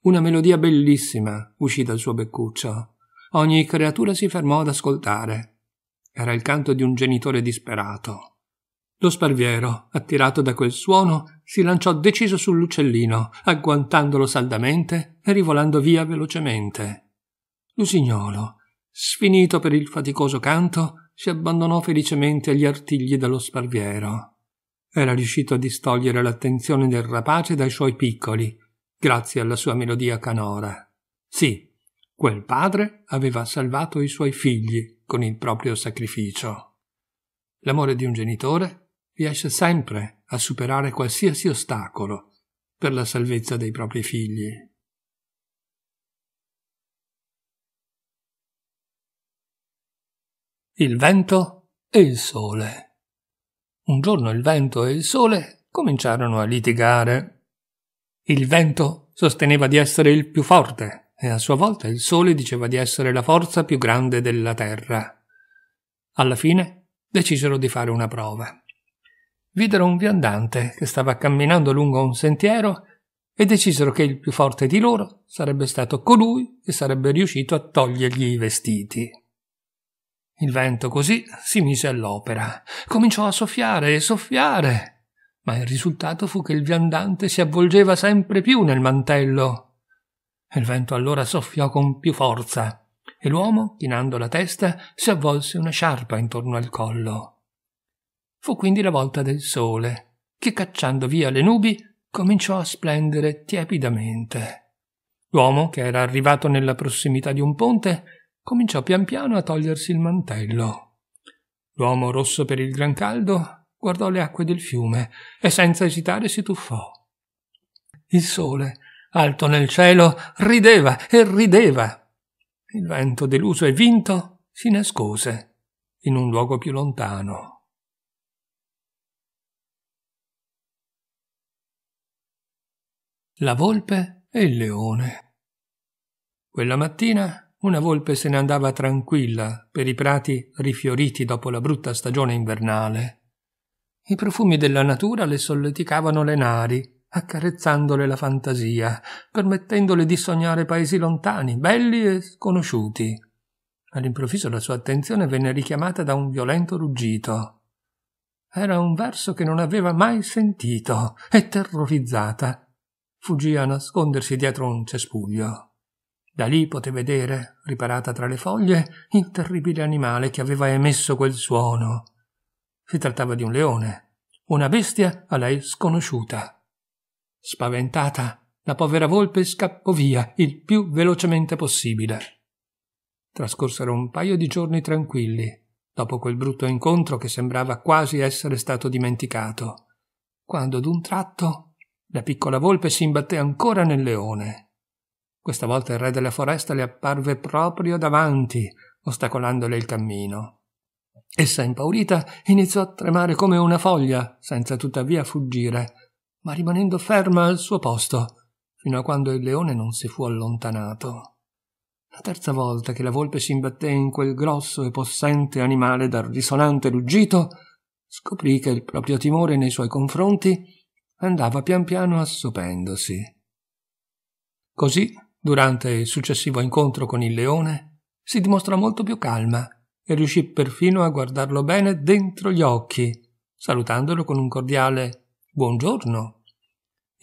Una melodia bellissima uscì dal suo beccuccio. Ogni creatura si fermò ad ascoltare. Era il canto di un genitore disperato. Lo sparviero, attirato da quel suono, si lanciò deciso sull'uccellino, agguantandolo saldamente e rivolando via velocemente. Lusignolo, sfinito per il faticoso canto, si abbandonò felicemente agli artigli dello sparviero. Era riuscito a distogliere l'attenzione del rapace dai suoi piccoli, grazie alla sua melodia canora. Sì, quel padre aveva salvato i suoi figli con il proprio sacrificio. L'amore di un genitore riesce sempre a superare qualsiasi ostacolo per la salvezza dei propri figli. Il vento e il sole. Un giorno il vento e il sole cominciarono a litigare. Il vento sosteneva di essere il più forte e a sua volta il Sole diceva di essere la forza più grande della Terra. Alla fine decisero di fare una prova. Videro un viandante che stava camminando lungo un sentiero e decisero che il più forte di loro sarebbe stato colui che sarebbe riuscito a togliergli i vestiti. Il vento così si mise all'opera. Cominciò a soffiare e soffiare. Ma il risultato fu che il viandante si avvolgeva sempre più nel mantello il vento allora soffiò con più forza e l'uomo, chinando la testa, si avvolse una sciarpa intorno al collo. Fu quindi la volta del sole, che cacciando via le nubi cominciò a splendere tiepidamente. L'uomo, che era arrivato nella prossimità di un ponte, cominciò pian piano a togliersi il mantello. L'uomo rosso per il gran caldo guardò le acque del fiume e senza esitare si tuffò. Il sole alto nel cielo, rideva e rideva. Il vento, deluso e vinto, si nascose in un luogo più lontano. La volpe e il leone. Quella mattina una volpe se ne andava tranquilla per i prati rifioriti dopo la brutta stagione invernale. I profumi della natura le solleticavano le nari accarezzandole la fantasia, permettendole di sognare paesi lontani, belli e sconosciuti. All'improvviso la sua attenzione venne richiamata da un violento ruggito. Era un verso che non aveva mai sentito e terrorizzata fuggì a nascondersi dietro un cespuglio. Da lì poté vedere, riparata tra le foglie, il terribile animale che aveva emesso quel suono. Si trattava di un leone, una bestia a lei sconosciuta. Spaventata, la povera volpe scappò via il più velocemente possibile. Trascorsero un paio di giorni tranquilli, dopo quel brutto incontro che sembrava quasi essere stato dimenticato, quando d'un tratto la piccola volpe si imbatté ancora nel leone. Questa volta il re della foresta le apparve proprio davanti, ostacolandole il cammino. Essa, impaurita, iniziò a tremare come una foglia, senza tuttavia fuggire, ma rimanendo ferma al suo posto, fino a quando il leone non si fu allontanato. La terza volta che la volpe si imbatté in quel grosso e possente animale dal risonante ruggito, scoprì che il proprio timore nei suoi confronti andava pian piano assopendosi. Così, durante il successivo incontro con il leone, si dimostrò molto più calma e riuscì perfino a guardarlo bene dentro gli occhi, salutandolo con un cordiale Buongiorno.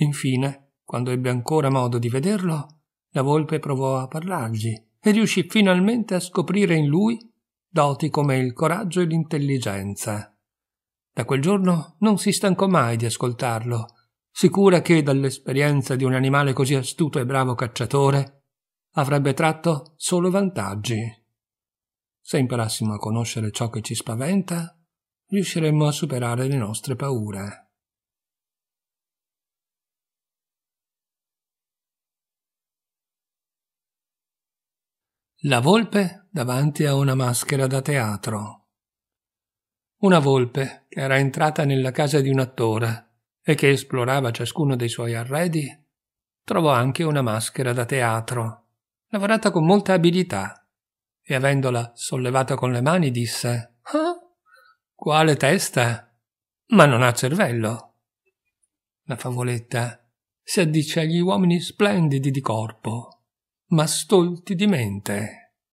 Infine, quando ebbe ancora modo di vederlo, la volpe provò a parlargli e riuscì finalmente a scoprire in lui doti come il coraggio e l'intelligenza. Da quel giorno non si stancò mai di ascoltarlo, sicura che dall'esperienza di un animale così astuto e bravo cacciatore avrebbe tratto solo vantaggi. Se imparassimo a conoscere ciò che ci spaventa, riusciremmo a superare le nostre paure. La volpe davanti a una maschera da teatro. Una volpe che era entrata nella casa di un attore e che esplorava ciascuno dei suoi arredi, trovò anche una maschera da teatro, lavorata con molta abilità, e avendola sollevata con le mani disse Ah, quale testa! Ma non ha cervello. La favoletta si addice agli uomini splendidi di corpo ma stolti di mente.